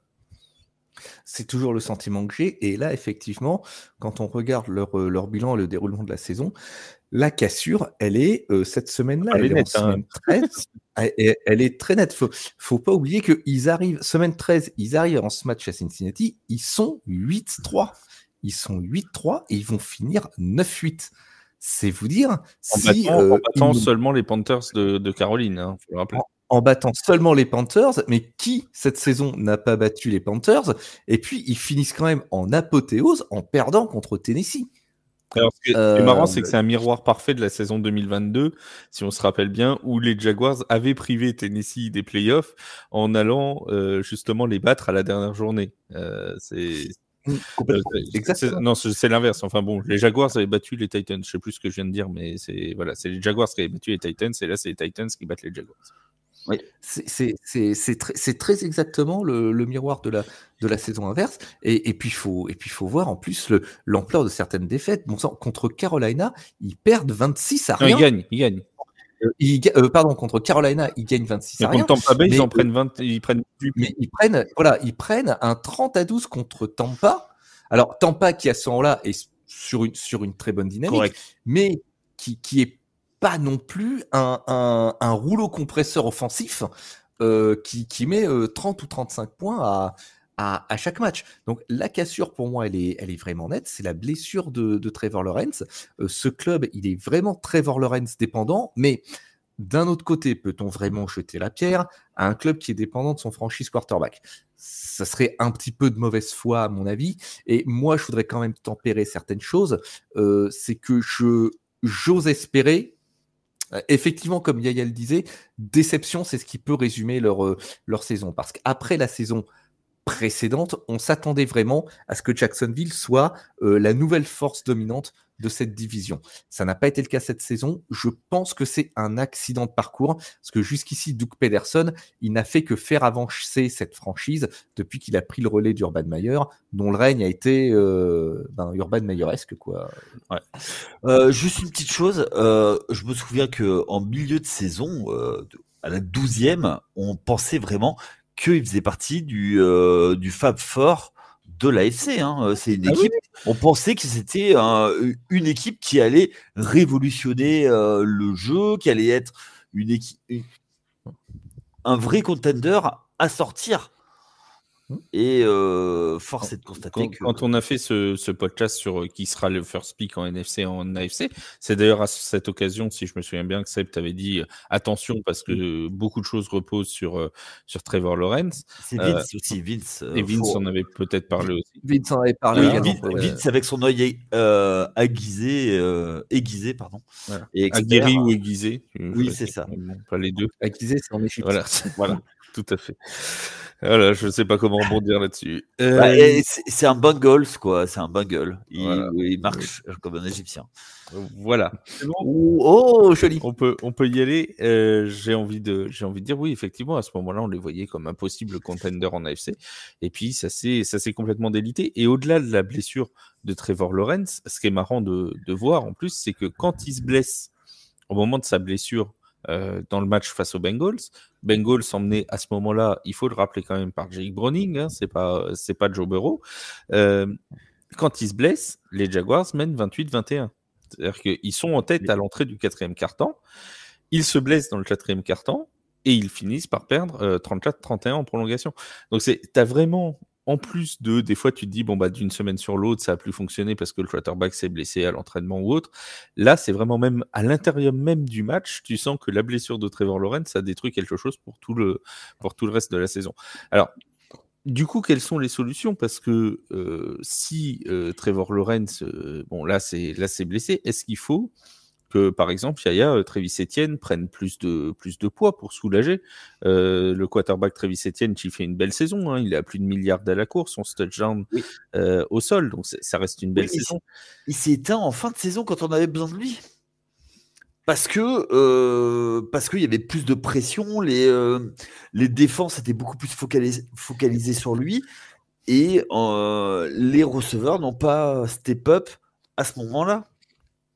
C'est toujours le sentiment que j'ai. Et là, effectivement, quand on regarde leur, leur bilan et le déroulement de la saison, la cassure, elle est euh, cette semaine-là, elle, est, hein. ah, elle, est très nette. Faut, faut pas oublier qu'ils arrivent, semaine 13, ils arrivent en ce match à Cincinnati, ils sont 8-3. Ils sont 8-3 et ils vont finir 9-8. C'est vous dire. En si, battant, en euh, battant seulement les Panthers de, Caroline, hein, En en battant seulement les Panthers, mais qui cette saison n'a pas battu les Panthers Et puis ils finissent quand même en apothéose en perdant contre Tennessee ce qui est, marrant, c'est que c'est un euh, miroir parfait de la saison 2022, si on se rappelle bien, où les Jaguars avaient privé Tennessee des playoffs en allant euh, justement les battre à la dernière journée. Euh, mm, c'est. l'inverse. Enfin bon, les Jaguars avaient battu les Titans. Je sais plus ce que je viens de dire, mais c'est voilà, c'est les Jaguars qui avaient battu les Titans, et là c'est les Titans qui battent les Jaguars. C'est très exactement le, miroir de la, saison inverse. Et, puis, il faut, voir en plus l'ampleur de certaines défaites. contre Carolina, ils perdent 26 à rien. ils gagnent, euh, euh, pardon, contre Carolina, ils gagnent 26 à rien. Contre Tampa ils en prennent 20, ils prennent Mais ils prennent, voilà, ils prennent un 30 à 12 contre Tampa. Alors, Tampa qui à ce moment-là est sur une, très bonne dynamique, mais qui est pas non plus un, rouleau compresseur offensif euh, qui, met 30 euh, ou 35 points à, à, chaque match. Donc la cassure pour moi, elle est, elle est vraiment nette. C'est la blessure de, Trevor Lawrence. Euh, ce club, il est vraiment Trevor Lawrence dépendant, mais d'un autre côté, peut-on vraiment jeter la pierre à un club qui est dépendant de son franchise quarterback Ça serait un petit peu de mauvaise foi, à mon avis. Et moi, je voudrais quand même tempérer certaines choses. c'est que je j'ose espérer euh, effectivement, comme Yaya le disait, déception, c'est ce qui peut résumer euh, leur, saison. Parce qu'après la saison précédente, on s'attendait vraiment à ce que Jacksonville soit euh, la nouvelle force dominante de cette division. Ça n'a pas été le cas cette saison. Je pense que c'est un accident de parcours, parce que jusqu'ici, Doug Pedersen il n'a fait que faire avancer cette franchise depuis qu'il a pris le relais d'Urban Meyer, dont le règne a été euh, ben, Urban Meyeresque. Quoi. Ouais. Euh, juste une petite chose, euh, je me souviens qu'en milieu de saison, euh, à la 12e, on pensait vraiment qu'il faisait partie du, du Fab Four de l'ASC. Hein, euh, c'est une ah équipe. On pensait que c'était euh, une équipe qui allait révolutionner euh, le jeu, qui allait être une équipe, un vrai contender à sortir Mmh. Et euh, force est de constater quand, que. Quand on a fait ce, podcast sur euh, qui sera le first pick en NFC en AFC, c'est d'ailleurs à cette occasion, si je me souviens bien, que Seb t'avait dit euh, attention parce que mmh. beaucoup de choses reposent sur, sur Trevor Lawrence. C'est Vince aussi, Vince. Et Vince en avait peut-être parlé aussi. Vince en avait parlé. Vince, avec son œil aiguisé, aiguisé, pardon. Et ou aiguisé. Oui, c'est ça. Pas les deux. Aiguisé, c'est en échec. voilà. Tout à fait. Voilà, je ne sais pas comment rebondir là-dessus. Bah, euh, c'est un bungle, quoi. C'est un bungle. Il, il marche comme un Égyptien. Voilà. Oh, joli. On peut, on peut y aller. Euh, j'ai envie de, j'ai envie de dire oui, effectivement, à ce moment-là, on les voyait comme un possible contender en AFC. Et puis, ça s'est, ça s'est complètement délité. Et au-delà de la blessure de Trevor Lawrence, ce qui est marrant de, de voir en plus, c'est que quand il se blesse, au moment de sa blessure euh, dans le match face aux Bengals. Bengals emmenés à ce moment-là, il faut le rappeler quand même par Jake Browning, ce hein, c'est pas c'est pas Joe Burrow. Euh, quand ils se blessent, les Jaguars mènent 28-21. C'est-à-dire qu'ils sont en tête à l'entrée du quatrième quart-temps. Ils se blessent dans le quatrième quart-temps et ils finissent par perdre 34-31 euh, en prolongation. Donc tu as vraiment en plus de, des fois, tu te dis, bon, bah, d'une semaine sur l'autre, ça a plus fonctionné parce que le quarterback s'est blessé à l'entraînement ou autre. Là, c'est vraiment même à l'intérieur même du match, tu sens que la blessure de Trevor Lawrence, ça détruit quelque chose pour tout le, pour tout le reste de la saison. Alors, du coup, quelles sont les solutions Parce que euh, si euh, Trevor Lawrence, euh, bon, là, c'est, là, c'est blessé, est-ce qu'il faut que par exemple Yaya euh, Travis Etienne prenne plus de plus de poids pour soulager euh, le quarterback Travis Etienne qui fait une belle saison hein, il a plus de milliards à la course son touchdown oui. Euh, au sol donc ça reste une belle saison il s'est éteint en fin de saison quand on avait besoin de lui parce que parce qu'il y avait plus de pression les les défenses étaient beaucoup plus focalisées sur lui et les receveurs n'ont pas step up à ce moment-là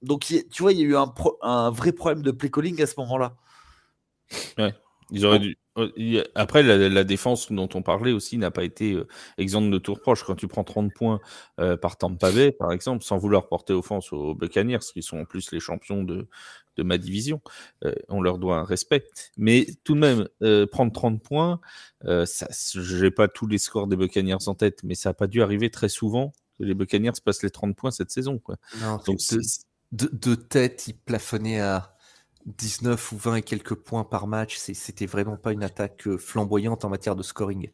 donc, tu vois, il y a eu un, vrai problème de play calling à ce moment-là. Ouais, ils auraient dû. Euh, après, la, défense dont on parlait aussi n'a pas été euh, exempte de tour proche. Quand tu prends 30 points par euh, par Tampa Bay, par exemple, sans vouloir porter offense aux Buccaneers, qui sont en plus les champions de, ma division, on leur doit un respect. Mais tout de même, prendre 30 points, je n'ai pas tous les scores des Buccaneers en tête, mais ça n'a pas dû arriver très souvent que les Buccaneers passent les 30 points cette saison. Quoi de, tête, il plafonnait à 19 ou 20 et quelques points par match. C'était vraiment pas une attaque euh, flamboyante en matière de scoring.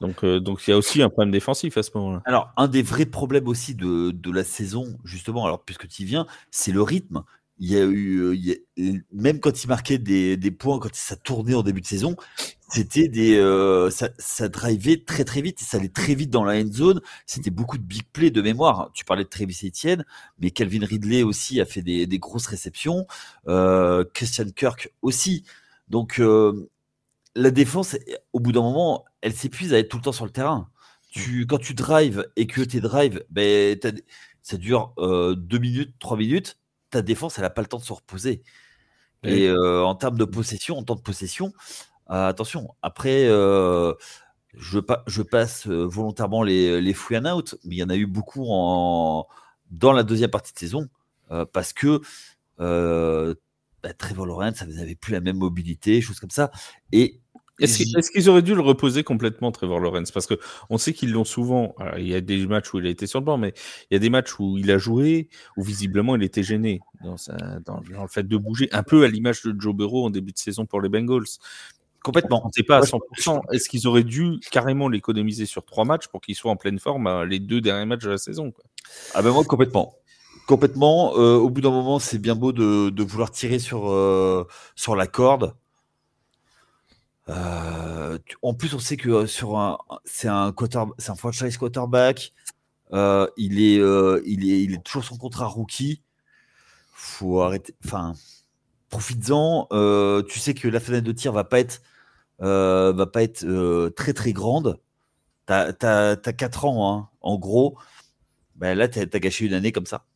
Donc, euh, donc il y a aussi un problème défensif à ce moment-là. Alors, un des vrais problèmes aussi de, de la saison, justement, alors puisque tu y viens, c'est le rythme il y a eu, euh, même quand il marquait des, points, quand ça tournait en début de saison, c'était des, euh, ça, ça drivait très très vite, ça allait très vite dans la end zone. C'était beaucoup de big play de mémoire. Hein. Tu parlais de Travis Etienne, mais Calvin Ridley aussi a fait des, grosses réceptions. Euh, Christian Kirk aussi. Donc la défense, au bout d'un moment, elle s'épuise à être tout le temps sur le terrain. Tu, mm. quand tu drives et que tes drives, ben, ça dure 2 minutes, 3 minutes, ta défense, elle n'a pas le temps de se reposer. Et, en termes de possession, en temps de possession, ah, attention, après, je, je, passe volontairement les, les free and out, mais il y en a eu beaucoup en, dans la deuxième partie de saison parce que bah, Trevor Lawrence, ça n'avait plus la même mobilité, choses comme ça. Et est-ce qu'ils auraient dû le reposer complètement, Trevor Lawrence Parce que on sait qu'ils l'ont souvent. il y a des matchs où il a été sur le banc, mais il y a des matchs où il a joué, où visiblement il était gêné dans, le fait de bouger, un peu à l'image de Joe Burrow en début de saison pour les Bengals. Complètement, on ne sait pas à 100%. Est-ce qu'ils auraient dû carrément l'économiser sur trois matchs pour qu'il soit en pleine forme euh, les deux derniers matchs de la saison Ah ben moi, complètement complètement. Euh, au bout d'un moment, c'est bien beau de, vouloir tirer sur, euh, sur la corde. Euh, en plus, on sait que euh, sur un, c'est un quarter, c'est un franchise quarterback. Euh, il, est, il est, il est, toujours son contrat rookie. Faut arrêter. Enfin, profites-en. tu sais que la fenêtre de tir va pas être, va pas être très très grande. T'as, as, 4 ans, hein, en gros. Ben là, t'as, gâché une année comme ça.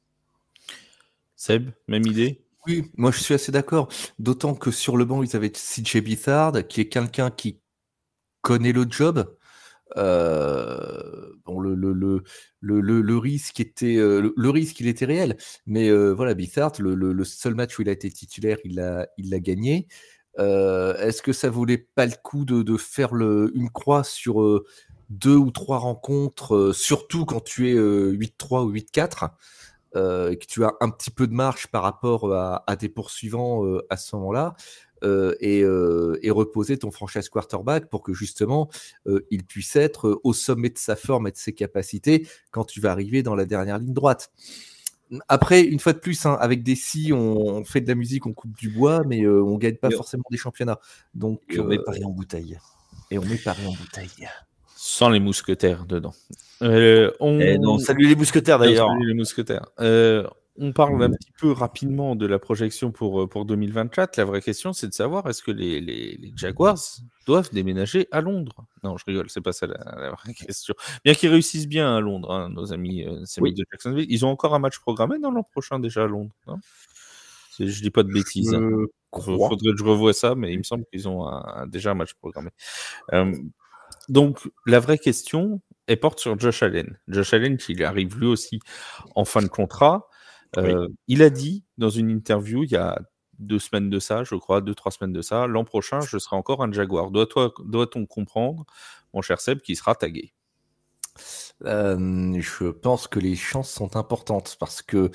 Seb, même idée oui, moi je suis assez d'accord. D'autant que sur le banc, ils avaient CJ Bithard, qui est quelqu'un qui connaît le job. Euh, bon, le, le, le, risque était, euh, le, risque, il était réel. Mais euh, voilà, Bithard, le, seul match où il a été titulaire, il l'a il l'a gagné. Est-ce que ça voulait pas le coup de, de faire une croix sur deux ou trois rencontres, surtout quand tu es 8-3 ou 8-4 euh, que tu as un petit peu de marge par rapport euh, à, tes poursuivants euh, à ce moment-là. Et, reposer ton franchise quarterback pour que justement il puisse être au sommet de sa forme et de ses capacités quand tu vas arriver dans la dernière ligne droite. Après, une fois de plus, hein, avec des si, on, fait de la musique, on coupe du bois, mais on gagne pas forcément des championnats. Donc, on met Paris en bouteille. Et on met Paris en bouteille. Sans les mousquetaires dedans. Euh, on... Eh salut les mousquetaires d'ailleurs. les euh, on parle un petit peu rapidement de la projection pour, euh, pour 2024. La vraie question, c'est de savoir est-ce que les, Jaguars doivent déménager à Londres Non, je rigole, c'est pas ça la, vraie question. Bien qu'ils réussissent bien à Londres, hein, nos amis, de Jacksonville, ils ont encore un match programmé dans l'an prochain déjà à Londres. je dis pas de bêtises. Il hein. faudrait que je revoie ça, mais il me semble qu'ils ont déjà un match programmé. donc, la vraie question, et porte sur Josh Allen. Josh Allen qui arrive lui aussi en fin de contrat. Euh, il a dit dans une interview il y a deux semaines de ça, je crois, deux, trois semaines de ça, l'an prochain, je serai encore un Jaguar. Doit-on doit comprendre, mon cher Seb, qu'il sera tagué euh, je pense que les chances sont importantes parce que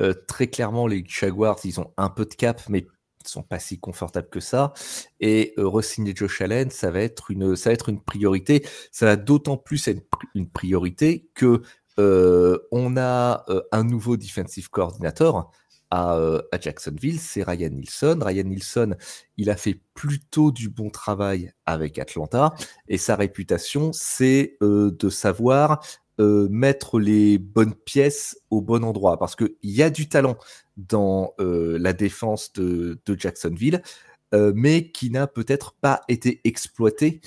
euh, très clairement les Jaguars ils ont un peu de cap mais sont pas si confortables que ça. Et euh, re-signer Josh Allen, ça va être une, ça va être une priorité. Ça va d'autant plus être une priorité que euh, on a euh, un nouveau defensive coordinator à, euh, à Jacksonville, c'est Ryan Nilsson, Ryan Nilsson il a fait plutôt du bon travail avec Atlanta et sa réputation, c'est de savoir euh, mettre les bonnes pièces au bon endroit. Parce qu'il y a du talent dans euh, la défense de, Jacksonville, euh, mais qui n'a peut-être pas été exploité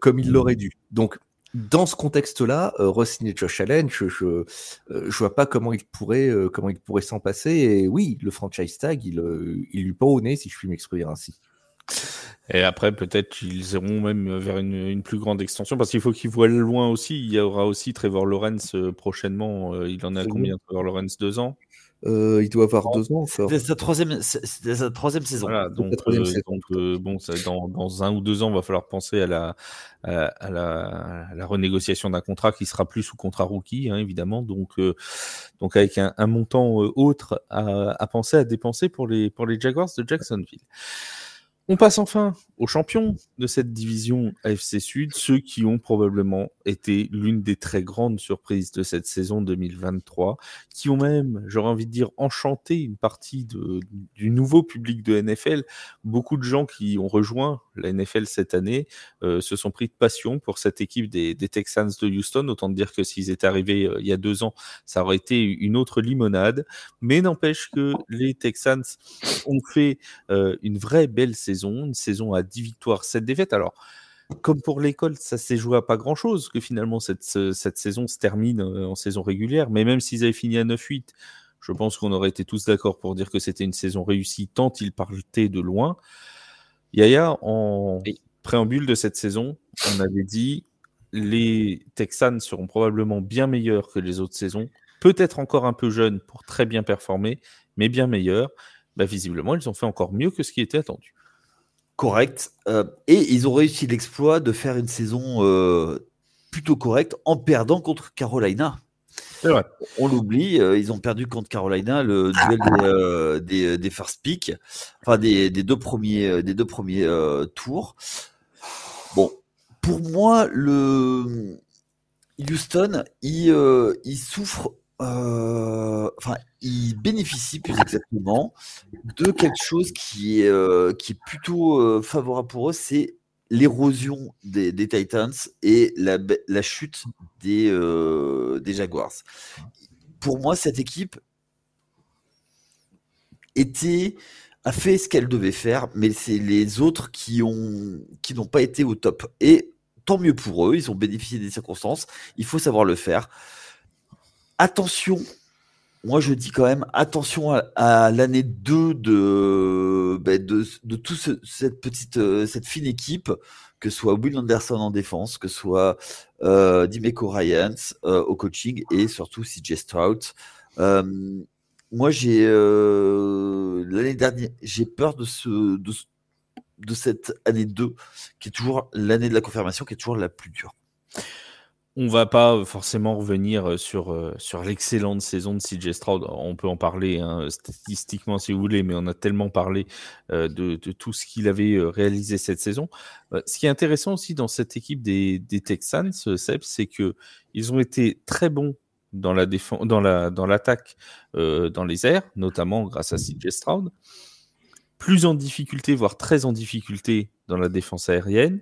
comme il mmh. l'aurait dû. Donc, dans ce contexte-là, re-signer Josh Allen, je, je, vois pas comment il pourrait comment il pourrait s'en passer. Et oui, le franchise tag, il, il lui pas au nez, si je puis m'exprimer ainsi. Et après, peut-être ils iront même vers une, plus grande extension parce qu'il faut qu'ils voient loin aussi. Il y aura aussi Trevor Lawrence euh, prochainement. Euh, il en a combien, Trevor Lawrence Deux ans euh, il doit avoir deux ans C'est sa troisième, saison. donc, bon, dans, un ou deux ans, il va falloir penser à la, la, renégociation d'un contrat qui sera plus sous contrat rookie, hein, évidemment. Donc, donc avec un, montant autre à, penser, à dépenser pour les, pour les Jaguars de Jacksonville. On passe enfin aux champions de cette division AFC Sud, ceux qui ont probablement été l'une des très grandes surprises de cette saison 2023, qui ont même, j'aurais envie de dire, enchanté une partie du nouveau public de NFL. Beaucoup de gens qui ont rejoint la NFL cette année euh, se sont pris de passion pour cette équipe des, Texans de Houston. Autant dire que s'ils étaient arrivés euh, il y a deux ans, ça aurait été une autre limonade. Mais n'empêche que les Texans ont fait euh, une vraie belle saison une saison à 10 victoires, 7 défaites. Alors, comme pour l'école, ça s'est joué à pas grand-chose, que finalement cette, cette, saison se termine euh, en saison régulière, mais même s'ils avaient fini à 9-8, je pense qu'on aurait été tous d'accord pour dire que c'était une saison réussie, tant ils partaient de loin. Yaya, en préambule de cette saison, on avait dit les Texans seront probablement bien meilleurs que les autres saisons, peut-être encore un peu jeunes pour très bien performer, mais bien meilleurs. Bah, visiblement, ils ont fait encore mieux que ce qui était attendu. Correct. Euh, et ils ont réussi l'exploit de faire une saison euh, plutôt correcte en perdant contre Carolina. On l'oublie, euh, ils ont perdu contre Carolina le duel des, first pick, enfin des, deux premiers, des deux premiers tours. Bon, pour moi, le Houston, il, il souffre euh, enfin, il bénéficient plus exactement de quelque chose qui est, euh, qui est plutôt euh, favorable pour eux, c'est l'érosion des, Titans et la, la chute des, des, Jaguars. Pour moi, cette équipe était, a fait ce qu'elle devait faire, mais c'est les autres qui n'ont qui pas été au top. Et tant mieux pour eux, ils ont bénéficié des circonstances, il faut savoir le faire attention, moi je dis quand même attention à, l'année 2 ben, de, de, toute cette petite, euh, cette fine équipe, que ce soit Will Anderson en défense, que ce soit euh, Dimeco Ryans euh, au coaching et surtout CJ Strout. Euh, moi j'ai l'année dernière, j'ai peur de ce, de, de cette année 2 qui est toujours l'année de la confirmation qui est toujours la plus dure. On va pas forcément revenir euh, sur, euh, sur l'excellente saison de CJ Stroud. On peut en parler hein, statistiquement si vous voulez, mais on a tellement parlé euh, de, tout ce qu'il avait réalisé cette saison. Ce qui est intéressant aussi dans cette équipe des, Texans, Seb, c'est que ils ont été très bons dans la défense, dans dans l'attaque, dans les airs, notamment grâce à CJ Stroud. Plus en difficulté, voire très en difficulté dans la défense aérienne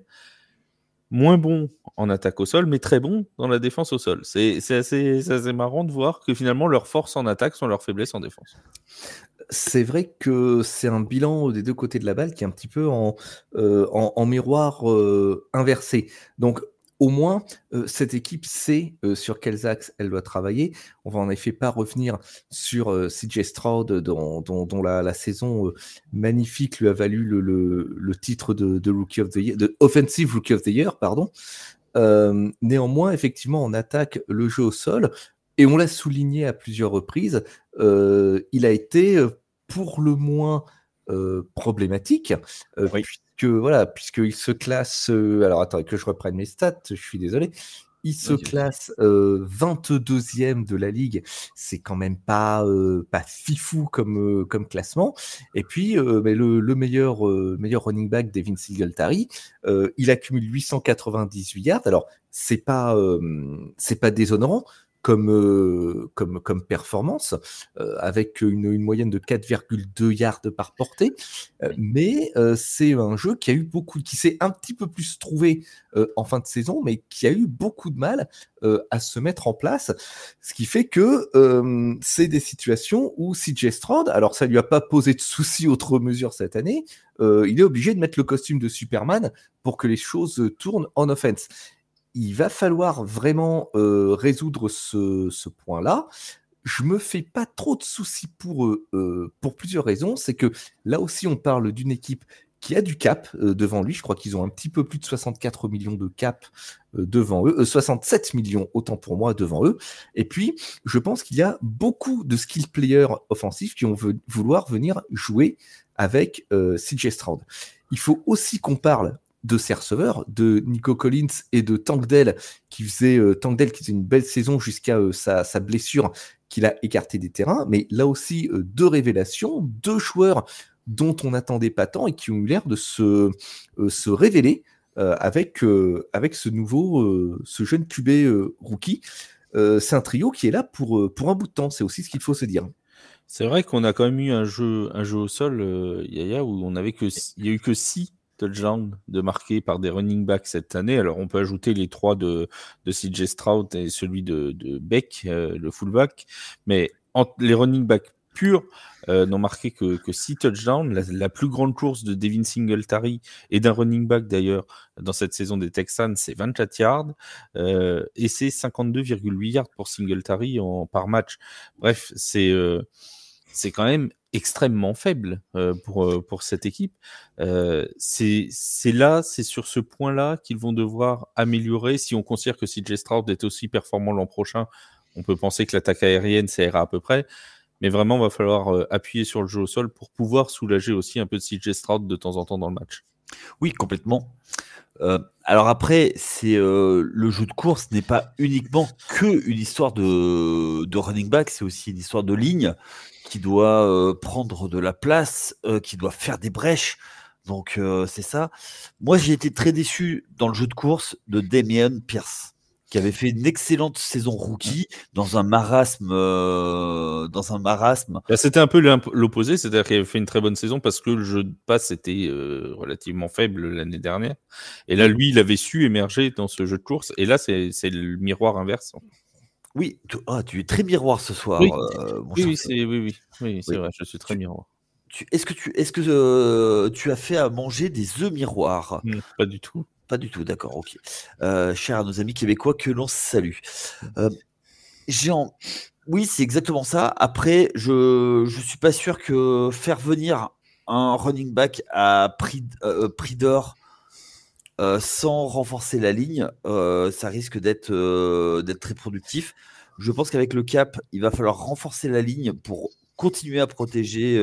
moins bon en attaque au sol, mais très bon dans la défense au sol. C'est assez, marrant de voir que finalement leurs forces en attaque sont leurs faiblesses en défense. C'est vrai que c'est un bilan des deux côtés de la balle qui est un petit peu en, euh, miroir euh, inversé. Donc au moins, euh, cette équipe sait euh, sur quels axes elle doit travailler. On va en effet pas revenir sur euh, CJ Stroud, dont, la, saison magnifique lui a valu le, titre de, Rookie of the Year, de Offensive Rookie of the Year, pardon. néanmoins, effectivement, on attaque le jeu au sol, et on l'a souligné à plusieurs reprises, il a été pour le moins problématique, puisque voilà, puisqu'il se classe. Euh, alors attendez que je reprenne mes stats, je suis désolé. Il se classe 22e euh, de la ligue. C'est quand même pas euh, pas fifou comme comme classement. Et puis mais le, meilleur meilleur running back Devin Singletary, il accumule 898 yards. Alors c'est pas c'est pas déshonorant, comme, euh, comme, comme performance, euh, avec une, moyenne de 4,2 yards par portée. Euh, mais c'est un jeu qui a eu beaucoup, qui s'est un petit peu plus trouvé en fin de saison, mais qui a eu beaucoup de mal à se mettre en place. Ce qui fait que c'est des situations où CJ Stroud, alors ça lui a pas posé de soucis autre mesure cette année, il est obligé de mettre le costume de Superman pour que les choses tournent en offense il va falloir vraiment résoudre ce, point-là. Je me fais pas trop de soucis pour eux pour plusieurs raisons. C'est que là aussi, on parle d'une équipe qui a du cap devant lui. Je crois qu'ils ont un petit peu plus de 64 millions de cap devant eux, 67 millions autant pour moi devant eux. Et puis, je pense qu'il y a beaucoup de skill players offensifs qui vont vouloir venir jouer avec CJ Stroud. Il faut aussi qu'on parle de ses de Nico Collins et de Dell qui faisait, euh, qui faisait une belle saison jusqu'à euh, sa, blessure qu'il a écarté des terrains. Mais là aussi, euh, deux révélations, deux joueurs dont on n'attendait pas tant et qui ont eu l'air de se, se révéler avec, avec ce nouveau, ce jeune cubé rookie. c'est un trio qui est là pour, pour un bout de temps, c'est aussi ce qu'il faut se dire. C'est vrai qu'on a quand même eu un jeu, un jeu au sol, Yaya, où on avait que, il n'y a eu que six touchdowns de marquer par des running backs cette année. Alors on peut ajouter les trois de, de CJ Stroud et celui de, de Beck, euh, le fullback, mais les running backs purs euh, n'ont marqué que, que six touchdowns. La, plus grande course de Devin Singletary et d'un running back d'ailleurs dans cette saison des Texans, c'est 24 yards euh, et c'est 52,8 yards pour Singletary en, par match. Bref, c'est c'est quand même extrêmement faible euh, pour, euh, pour cette équipe. Euh, c'est là, c'est sur ce point-là qu'ils vont devoir améliorer. Si on considère que si Stroud est aussi performant l'an prochain, on peut penser que l'attaque aérienne, ça ira à peu près. Mais vraiment, il va falloir euh, appuyer sur le jeu au sol pour pouvoir soulager aussi un peu de CJ Stroud de temps en temps dans le match. Oui, complètement. Euh, alors après, c'est euh, le jeu de course n'est pas uniquement que une histoire de, running back, c'est aussi une histoire de ligne qui doit euh, prendre de la place, qui doit faire des brèches. Donc c'est ça. Moi, j'ai été très déçu dans le jeu de course de Damien Pierce qui avait fait une excellente saison rookie dans un marasme. Euh, dans un marasme. Bah, c'était un peu l'opposé, c'est-à-dire qu'il avait fait une très bonne saison parce que le jeu de passe était euh, relativement faible l'année dernière. Et là, lui, il avait su émerger dans ce jeu de course. Et là, c'est le miroir inverse. Oui, ah, tu, es très miroir ce soir. Oui, euh, oui, oui, oui, c'est vrai, je suis très miroir. Est-ce que, tu, est -ce que tu as fait à manger des œufs miroirs Pas du tout. Pas du tout, d'accord, ok. Euh, cher à nos amis québécois que l'on salue. Euh, Jean, oui, c'est exactement ça. Après, je suis pas sûr que faire venir un running back à prix, euh, prix d'or euh, sans renforcer la ligne, euh, ça risque d'être très productif. Je pense qu'avec le cap, il va falloir renforcer la ligne pour continuer à protéger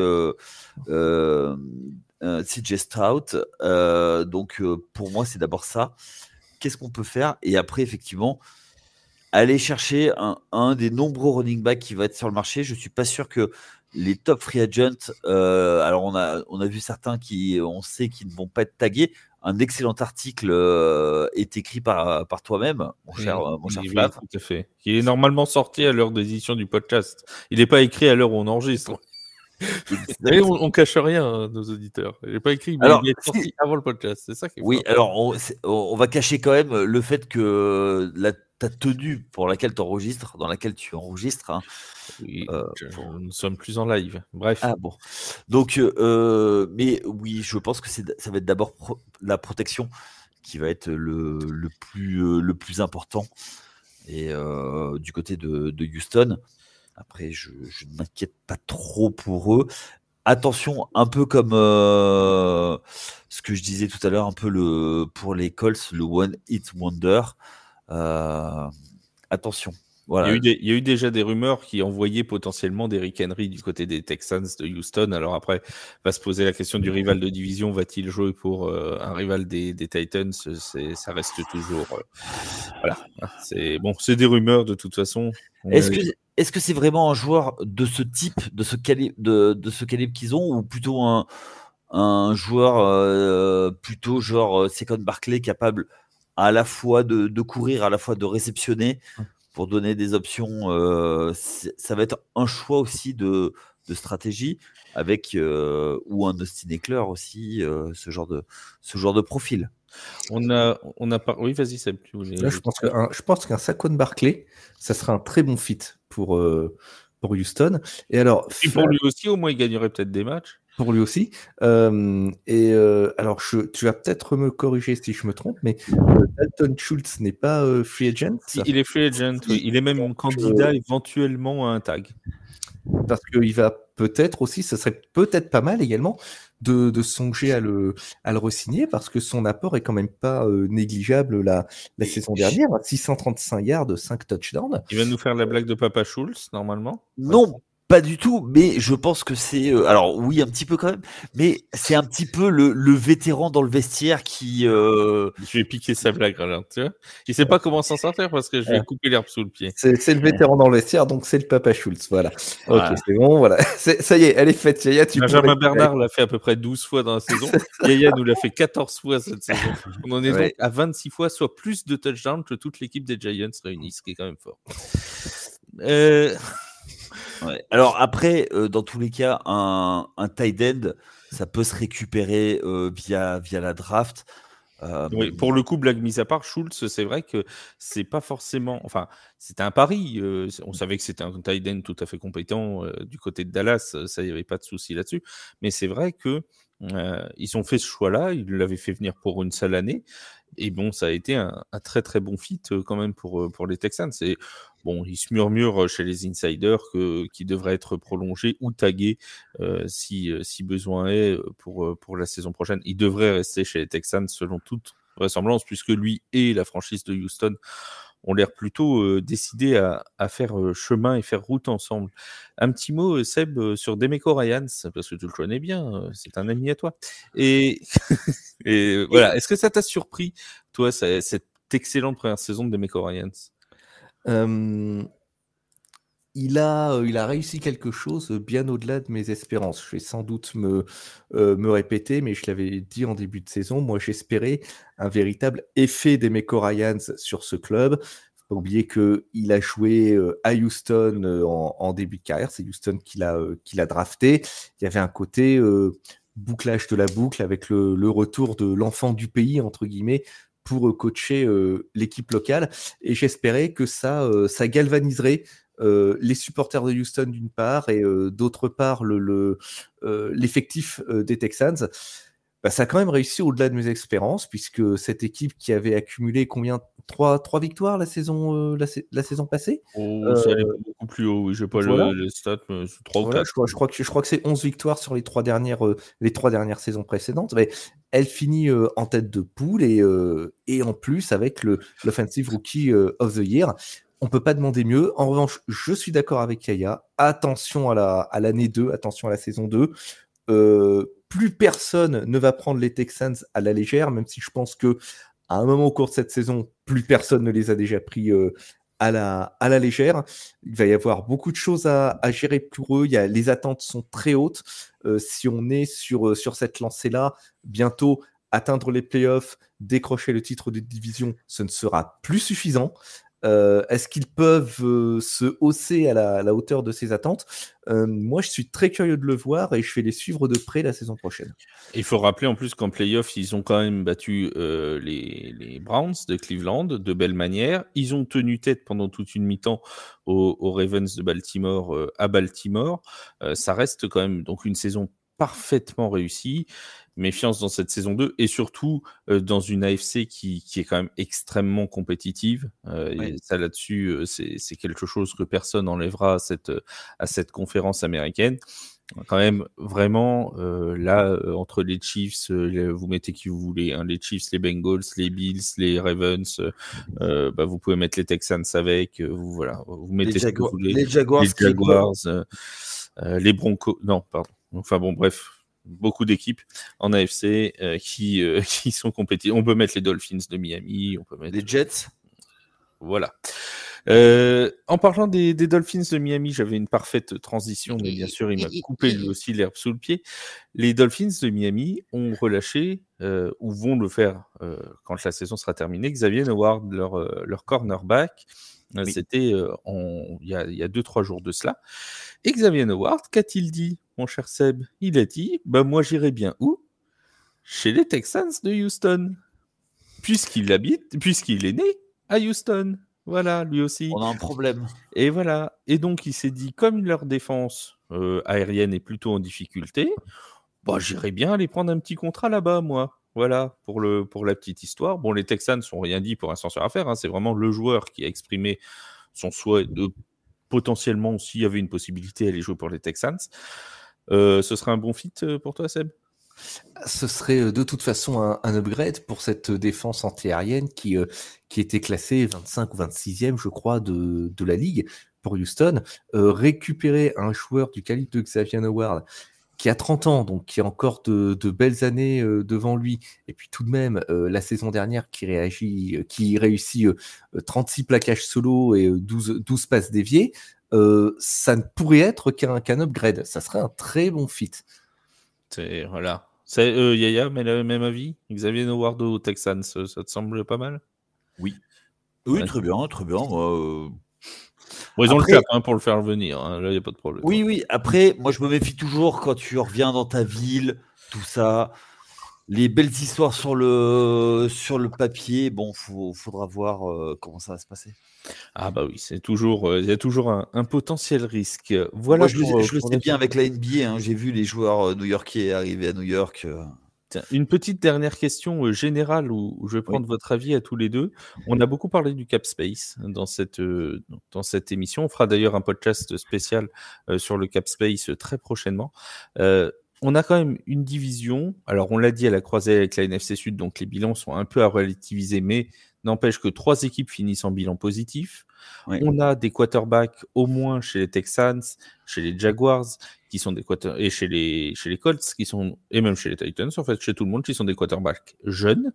euh, CJ Stroud. Euh, donc euh, pour moi, c'est d'abord ça. Qu'est-ce qu'on peut faire Et après, effectivement, aller chercher un, des nombreux running backs qui va être sur le marché. Je ne suis pas sûr que les top free agents, alors on a, on a vu certains qui, on sait qu'ils ne vont pas être tagués. Un excellent article est écrit par, par toi-même, mon cher, Qui est normalement sorti à l'heure d'édition du podcast. Il n'est pas écrit à l'heure où on enregistre. on, ne cache rien, hein, nos auditeurs. J'ai pas écrit, mais il est sorti avant le podcast. C'est ça qui est Oui, alors on, va cacher quand même le fait que la, ta tenue pour laquelle tu enregistres, dans laquelle tu enregistres. Hein, euh, euh, nous ne sommes plus en live. Bref. Ah bon. Donc, euh, mais oui, je pense que ça va être d'abord la protection qui va être le, plus, le plus important. Et du côté de, de Houston. Après, je, ne m'inquiète pas trop pour eux. Attention, un peu comme euh, ce que je disais tout à l'heure, un peu le, pour les Colts, le One Hit Wonder. Euh, attention. Il, y a eu déjà des rumeurs qui envoyaient potentiellement Derrick Henry du côté des Texans de Houston. Alors après, va se poser la question du rival de division. Va-t-il jouer pour euh, un rival des, Titans Ça reste toujours. voilà. C'est bon, c'est des rumeurs de toute façon. Est-ce que, est-ce que c'est vraiment un joueur de ce type, de ce calibre, de, ce calibre qu'ils ont, ou plutôt un, joueur euh, plutôt genre euh, Second Barclay capable à la fois de, courir, à la fois de réceptionner pour donner des options. Euh, ça va être un choix aussi de, de stratégie avec ou un Austin Eckler aussi, ce genre de ce genre de profil. On a, on a Oui, vas-y, je pense qu'un qu Saquon Barclay, ça serait un très bon fit pour, euh, Houston. Et alors, pour lui aussi, au moins, il gagnerait peut-être des matchs. Pour lui aussi. Euh, et euh, alors, tu vas peut-être me corriger si je me trompe, mais Dalton Schultz n'est pas free agent. Il est free agent, Il est même en candidat éventuellement à un tag. Parce qu'il va peut-être aussi, ça serait peut-être pas mal également de, songer à le, à le re parce que son apport est quand même pas euh, négligeable la, la saison dernière. 635 yards, 5 touchdowns. Il va nous faire la blague de Papa Schultz, normalement. Non, pas du tout, mais je pense que c'est. Euh, alors oui, un petit peu quand même, mais c'est un petit peu le, vétéran dans le vestiaire qui. Euh, je vais piquer sa blague, hein, là, tu vois. Il sait pas comment s'en sortir parce que je vais couper l'herbe sous le pied. C'est le vétéran dans le vestiaire, donc c'est le papa Schultz, voilà. Ok, c'est bon, voilà. Ça y est, elle est faite, Yaya. Tu Benjamin Bernard l'a fait à peu près 12 fois dans la saison. Yaya nous l'a fait 14 fois cette saison. On en est donc à 26 fois, soit plus de touchdowns que toute l'équipe des Giants réunies, ce qui est quand même fort. Euh. Alors après, euh, dans tous les cas, un, un tight end, ça peut se récupérer euh, via, la draft. Euh, pour le coup, blague mise à part, Schultz, c'est vrai que c'est pas forcément. Enfin, c'était un pari. on savait que c'était un tight end tout à fait compétent du côté de Dallas. Ça, il n'y avait pas de souci là-dessus. Mais c'est vrai que euh, ils ont fait ce choix-là, ils l'avaient fait venir pour une seule année. Et bon, ça a été un, très très bon fit euh, quand même pour, euh, pour les Texans. C'est bon, ils se murmurent chez les insiders que qui devrait être prolongé ou tagué si, si besoin est pour, pour la saison prochaine. Il devrait rester chez les Texans selon toute vraisemblance puisque lui et la franchise de Houston on l'air plutôt euh, décidé à, faire euh, chemin et faire route ensemble. Un petit mot, euh, Seb, sur Demeco Ryans, parce que tu le connais bien, c'est un ami à toi. Et, voilà, est-ce que ça t'a surpris, toi, cette excellente première saison de Demeco Ryans il a, euh, il a réussi quelque chose bien au-delà de mes espérances. Je vais sans doute me, euh, me répéter, mais je l'avais dit en début de saison, moi j'espérais un véritable effet des Meko Ryans sur ce club. Faut pas oublier qu'il a joué euh, à Houston en, début de carrière, c'est Houston qui l'a, drafté. Il y avait un côté bouclage de la boucle avec le, retour de l'enfant du pays, entre guillemets, pour coacher l'équipe locale. Et j'espérais que ça, ça galvaniserait euh, les supporters de Houston d'une part et euh, d'autre part euh, l'effectif le, l'effectif des Texans. Bah, ça a quand même réussi au-delà de mes espérances, puisque cette équipe qui avait accumulé combien trois, trois victoires la saison, la, saison passée oh, Ça allait beaucoup plus haut, Je n'ai pas le, stats, mais ou 4. Je crois, que, je crois que c'est 11 victoires sur les trois dernières, les trois dernières saisons précédentes. Mais elle finit en tête de poule et, et en plus avec le l'Offensive Rookie of the Year on peut pas demander mieux. En revanche, je suis d'accord avec Kaya. Attention à la à l'année 2, attention à la saison 2. Euh, plus personne ne va prendre les Texans à la légère, même si je pense que à un moment au cours de cette saison, plus personne ne les a déjà pris euh, à, la, à la légère. Il va y avoir beaucoup de choses à, gérer pour eux. les attentes sont très hautes. Euh, si on est sur, sur cette lancée-là, bientôt atteindre les playoffs, décrocher le titre de division, ce ne sera plus suffisant. Euh, est-ce qu'ils peuvent euh, se hausser à la, hauteur de ces attentes euh, Moi, je suis très curieux de le voir et je vais les suivre de près la saison prochaine. Il faut rappeler en plus qu'en playoff, ils ont quand même battu les, Browns de Cleveland de belle manière. Ils ont tenu tête pendant toute une mi-temps aux, aux, Ravens de Baltimore à Baltimore. ça reste quand même donc une saison parfaitement réussi. Méfiance dans cette saison 2 et surtout euh, dans une AFC qui, qui, est quand même extrêmement compétitive. Euh, et ça là-dessus, euh, c'est quelque chose que personne n'enlèvera à cette, à cette conférence américaine. Quand même, vraiment, là, entre les Chiefs, vous mettez qui vous voulez, hein, les Chiefs, les Bengals, les Bills, les Ravens, mmh. bah, vous pouvez mettre les Texans avec, vous, voilà, vous mettez les, les les Jaguars les Broncos, non, pardon, Enfin bon, bref, beaucoup d'équipes en AFC euh, euh, qui, sont compétitives. On peut mettre les Dolphins de Miami, on peut mettre les Jets. Voilà. Euh, en parlant des, Dolphins de Miami, j'avais une parfaite transition, mais bien sûr, il m'a coupé lui aussi l'herbe sous le pied. Les Dolphins de Miami ont relâché, ou vont le faire quand la saison sera terminée, Xavier Howard, leur cornerback, c'était euh, il y a 2-3 jours de cela. Et Xavier Howard, qu'a-t-il dit, mon cher Seb Il a dit bah, Moi, j'irai bien où Chez les Texans de Houston. Puisqu'il habite, puisqu'il est né à Houston. Voilà, lui aussi. un problème. Et voilà. Et donc, il s'est dit Comme leur défense euh, aérienne est plutôt en difficulté, bah, j'irai bien aller prendre un petit contrat là-bas, moi. Voilà pour, le, pour la petite histoire. Bon, les Texans n'ont rien dit pour un sur à faire. Hein. C'est vraiment le joueur qui a exprimé son souhait de potentiellement, s'il y avait une possibilité, aller jouer pour les Texans. Euh, ce serait un bon fit euh, pour toi, Seb ce serait euh, de toute façon un, upgrade pour cette défense antiaérienne qui, qui était classée 25 ou 26e, je crois, de, la ligue pour Houston. récupérer un joueur du calibre de Xavier Howard qui a 30 ans, donc qui a encore de, belles années euh, devant lui, et puis tout de même, euh, la saison dernière, qui, réagit, euh, qui réussit 36 plaquages solo et 12, passes déviées, ça ne pourrait être qu'un upgrade. Ça serait un très bon fit. Voilà. C'est Yaya, mais le même avis Xavier Nowardo Texans, ça te semble pas mal Oui. Oui, très bien, très bien ils ont le cap hein, pour le faire venir, hein. là, il n'y a pas de problème. Oui, oui. Après, moi, je me méfie toujours quand tu reviens dans ta ville, tout ça. Les belles histoires sur le, sur le papier, bon, il faudra voir euh, comment ça va se passer. Ah bah oui, c'est toujours, euh, il y a toujours un, potentiel risque. Voilà. je, le sais euh, bien avec la NBA. Hein. J'ai vu les joueurs new-yorkais arriver à New York. Une petite dernière question euh, générale où je vais prendre votre avis à tous les deux. On a beaucoup parlé du cap space euh, dans cette, émission. On fera d'ailleurs un podcast spécial euh, sur le cap space très prochainement. on a quand même une division. Alors, on l'a dit, à la croisée avec la NFC Sud, donc les bilans sont un peu à relativiser, mais N'empêche que trois équipes finissent en bilan positif. On a des quarterbacks au moins chez les Texans, chez les Jaguars, qui sont des et chez les, chez les Colts, qui sont, et même chez les Titans, en fait, chez tout le monde, qui sont des quarterbacks jeunes.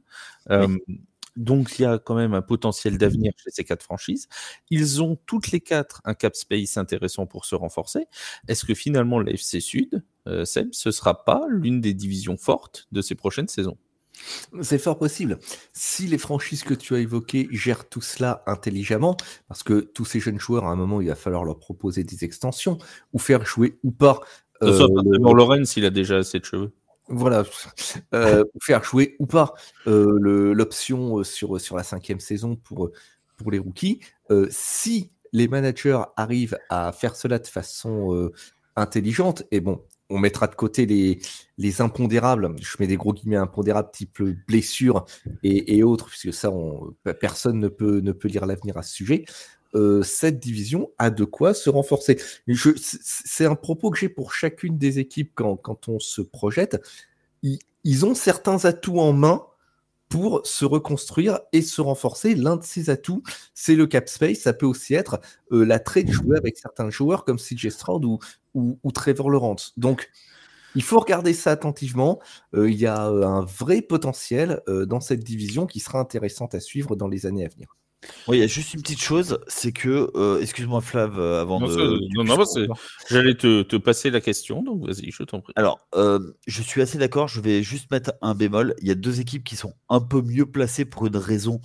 Euh, donc il y a quand même un potentiel d'avenir chez ces quatre franchises. Ils ont toutes les quatre un cap space intéressant pour se renforcer. Est-ce que finalement l'AFC Sud, euh, Seb, ce sera pas l'une des divisions fortes de ces prochaines saisons c'est fort possible. Si les franchises que tu as évoquées gèrent tout cela intelligemment, parce que tous ces jeunes joueurs, à un moment, il va falloir leur proposer des extensions, ou faire jouer ou pas. Euh, a déjà assez de cheveux. Voilà, euh, faire jouer ou pas euh, l'option euh, sur, sur la cinquième saison pour, pour les rookies. si les managers arrivent à faire cela de façon intelligente, et bon, on mettra de côté les, les impondérables. Je mets des gros guillemets impondérables, type blessure et, autres, puisque ça, personne ne peut, ne peut lire l'avenir à ce sujet. Euh, cette division a de quoi se renforcer. C'est un propos que j'ai pour chacune des équipes quand, on se projette. ils, ont certains atouts en main pour se reconstruire et se renforcer. L'un de ses atouts, c'est le cap space. Ça peut aussi être euh, la l'attrait de jouer avec certains joueurs comme CJ Stroud ou, Trevor Lawrence. Donc, il faut regarder ça attentivement. Euh, il y a euh, un vrai potentiel dans cette division qui sera intéressante à suivre dans les années à venir. Oui, il y a juste une petite chose, c'est que, euh, excuse-moi Flav, euh, avant de... Non, non, bah, j'allais te, passer la question, donc vas-y, je t'en prie. Alors, euh, je suis assez d'accord, je vais juste mettre un bémol. Il y a deux équipes qui sont un peu mieux placées pour une raison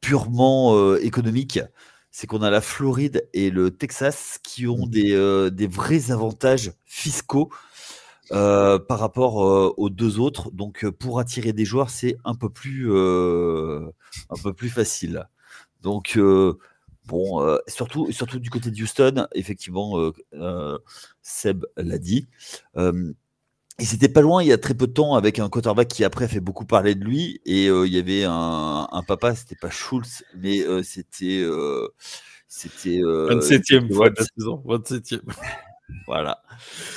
purement économique. C'est qu'on a la Floride et le Texas qui ont mmh des vrais avantages fiscaux euh, par rapport euh, aux deux autres. Donc euh, pour attirer des joueurs, c'est un peu plus un peu plus facile. Donc bon, surtout surtout du côté de Houston, effectivement, Seb l'a dit. Et c'était pas loin, il y a très peu de temps, avec un quarterback qui après fait beaucoup parler de lui. Et il y avait un, papa, c'était pas Schultz, mais c'était. c'était. 27e fois de la saison, 27e. Voilà.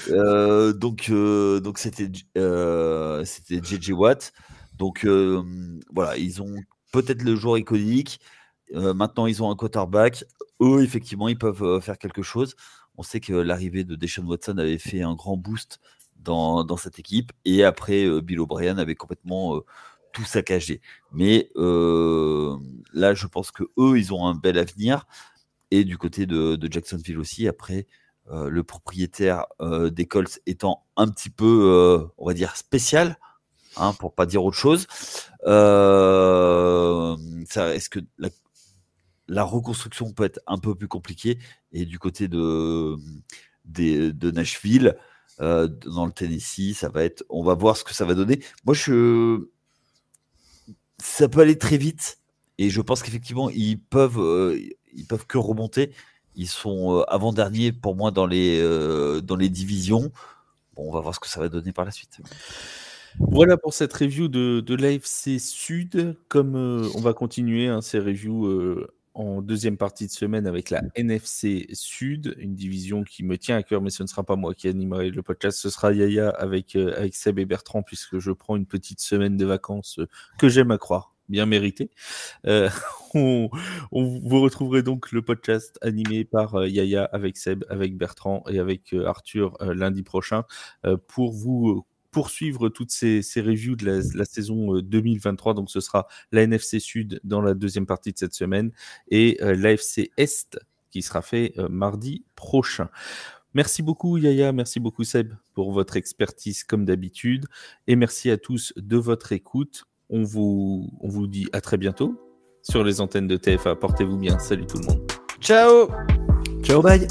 Euh, donc, euh, donc c'était, euh, c'était JJ Watt. Donc, voilà, ils ont peut-être le joueur iconique. maintenant, ils ont un quarterback. Eux, effectivement, ils peuvent faire quelque chose. On sait que l'arrivée de Deshaun Watson avait fait un grand boost dans, cette équipe. Et après, Bill O'Brien avait complètement tout saccagé. Mais là, je pense que eux, ils ont un bel avenir. Et du côté de Jacksonville aussi, après, euh, le propriétaire euh, des Colts étant un petit peu, euh, on va dire, spécial, hein, pour hein, pas dire autre chose. Est-ce que la, reconstruction peut être un peu plus compliquée Et du côté de, de, Nashville, dans le Tennessee, ça va être, on va voir ce que ça va donner. Moi, je, ça peut aller très vite, et je pense qu'effectivement, ils peuvent, ils peuvent que remonter. Ils sont euh, avant-derniers pour moi dans les, euh, dans les divisions. Bon, on va voir ce que ça va donner par la suite. Voilà pour cette review de, de l'AFC Sud. Comme euh, on va continuer hein, ces reviews en deuxième partie de semaine avec la NFC Sud, une division qui me tient à cœur, mais ce ne sera pas moi qui animerai le podcast, ce sera Yaya avec, avec Seb et Bertrand, puisque je prends une petite semaine de vacances que j'aime à croire bien mérité. Euh, on, vous retrouverez donc le podcast animé par euh, Yaya avec Seb, avec Bertrand et avec euh, Arthur lundi prochain pour vous poursuivre toutes ces, reviews de la, la, saison 2023. Donc ce sera la NFC Sud dans la deuxième partie de cette semaine et l'AFC Est qui sera fait mardi prochain. Merci beaucoup Yaya, merci beaucoup Seb pour votre expertise comme d'habitude et merci à tous de votre écoute. On vous, on vous dit à très bientôt sur les antennes de TFA. Portez-vous bien. Salut tout le monde. Ciao. Ciao, bye.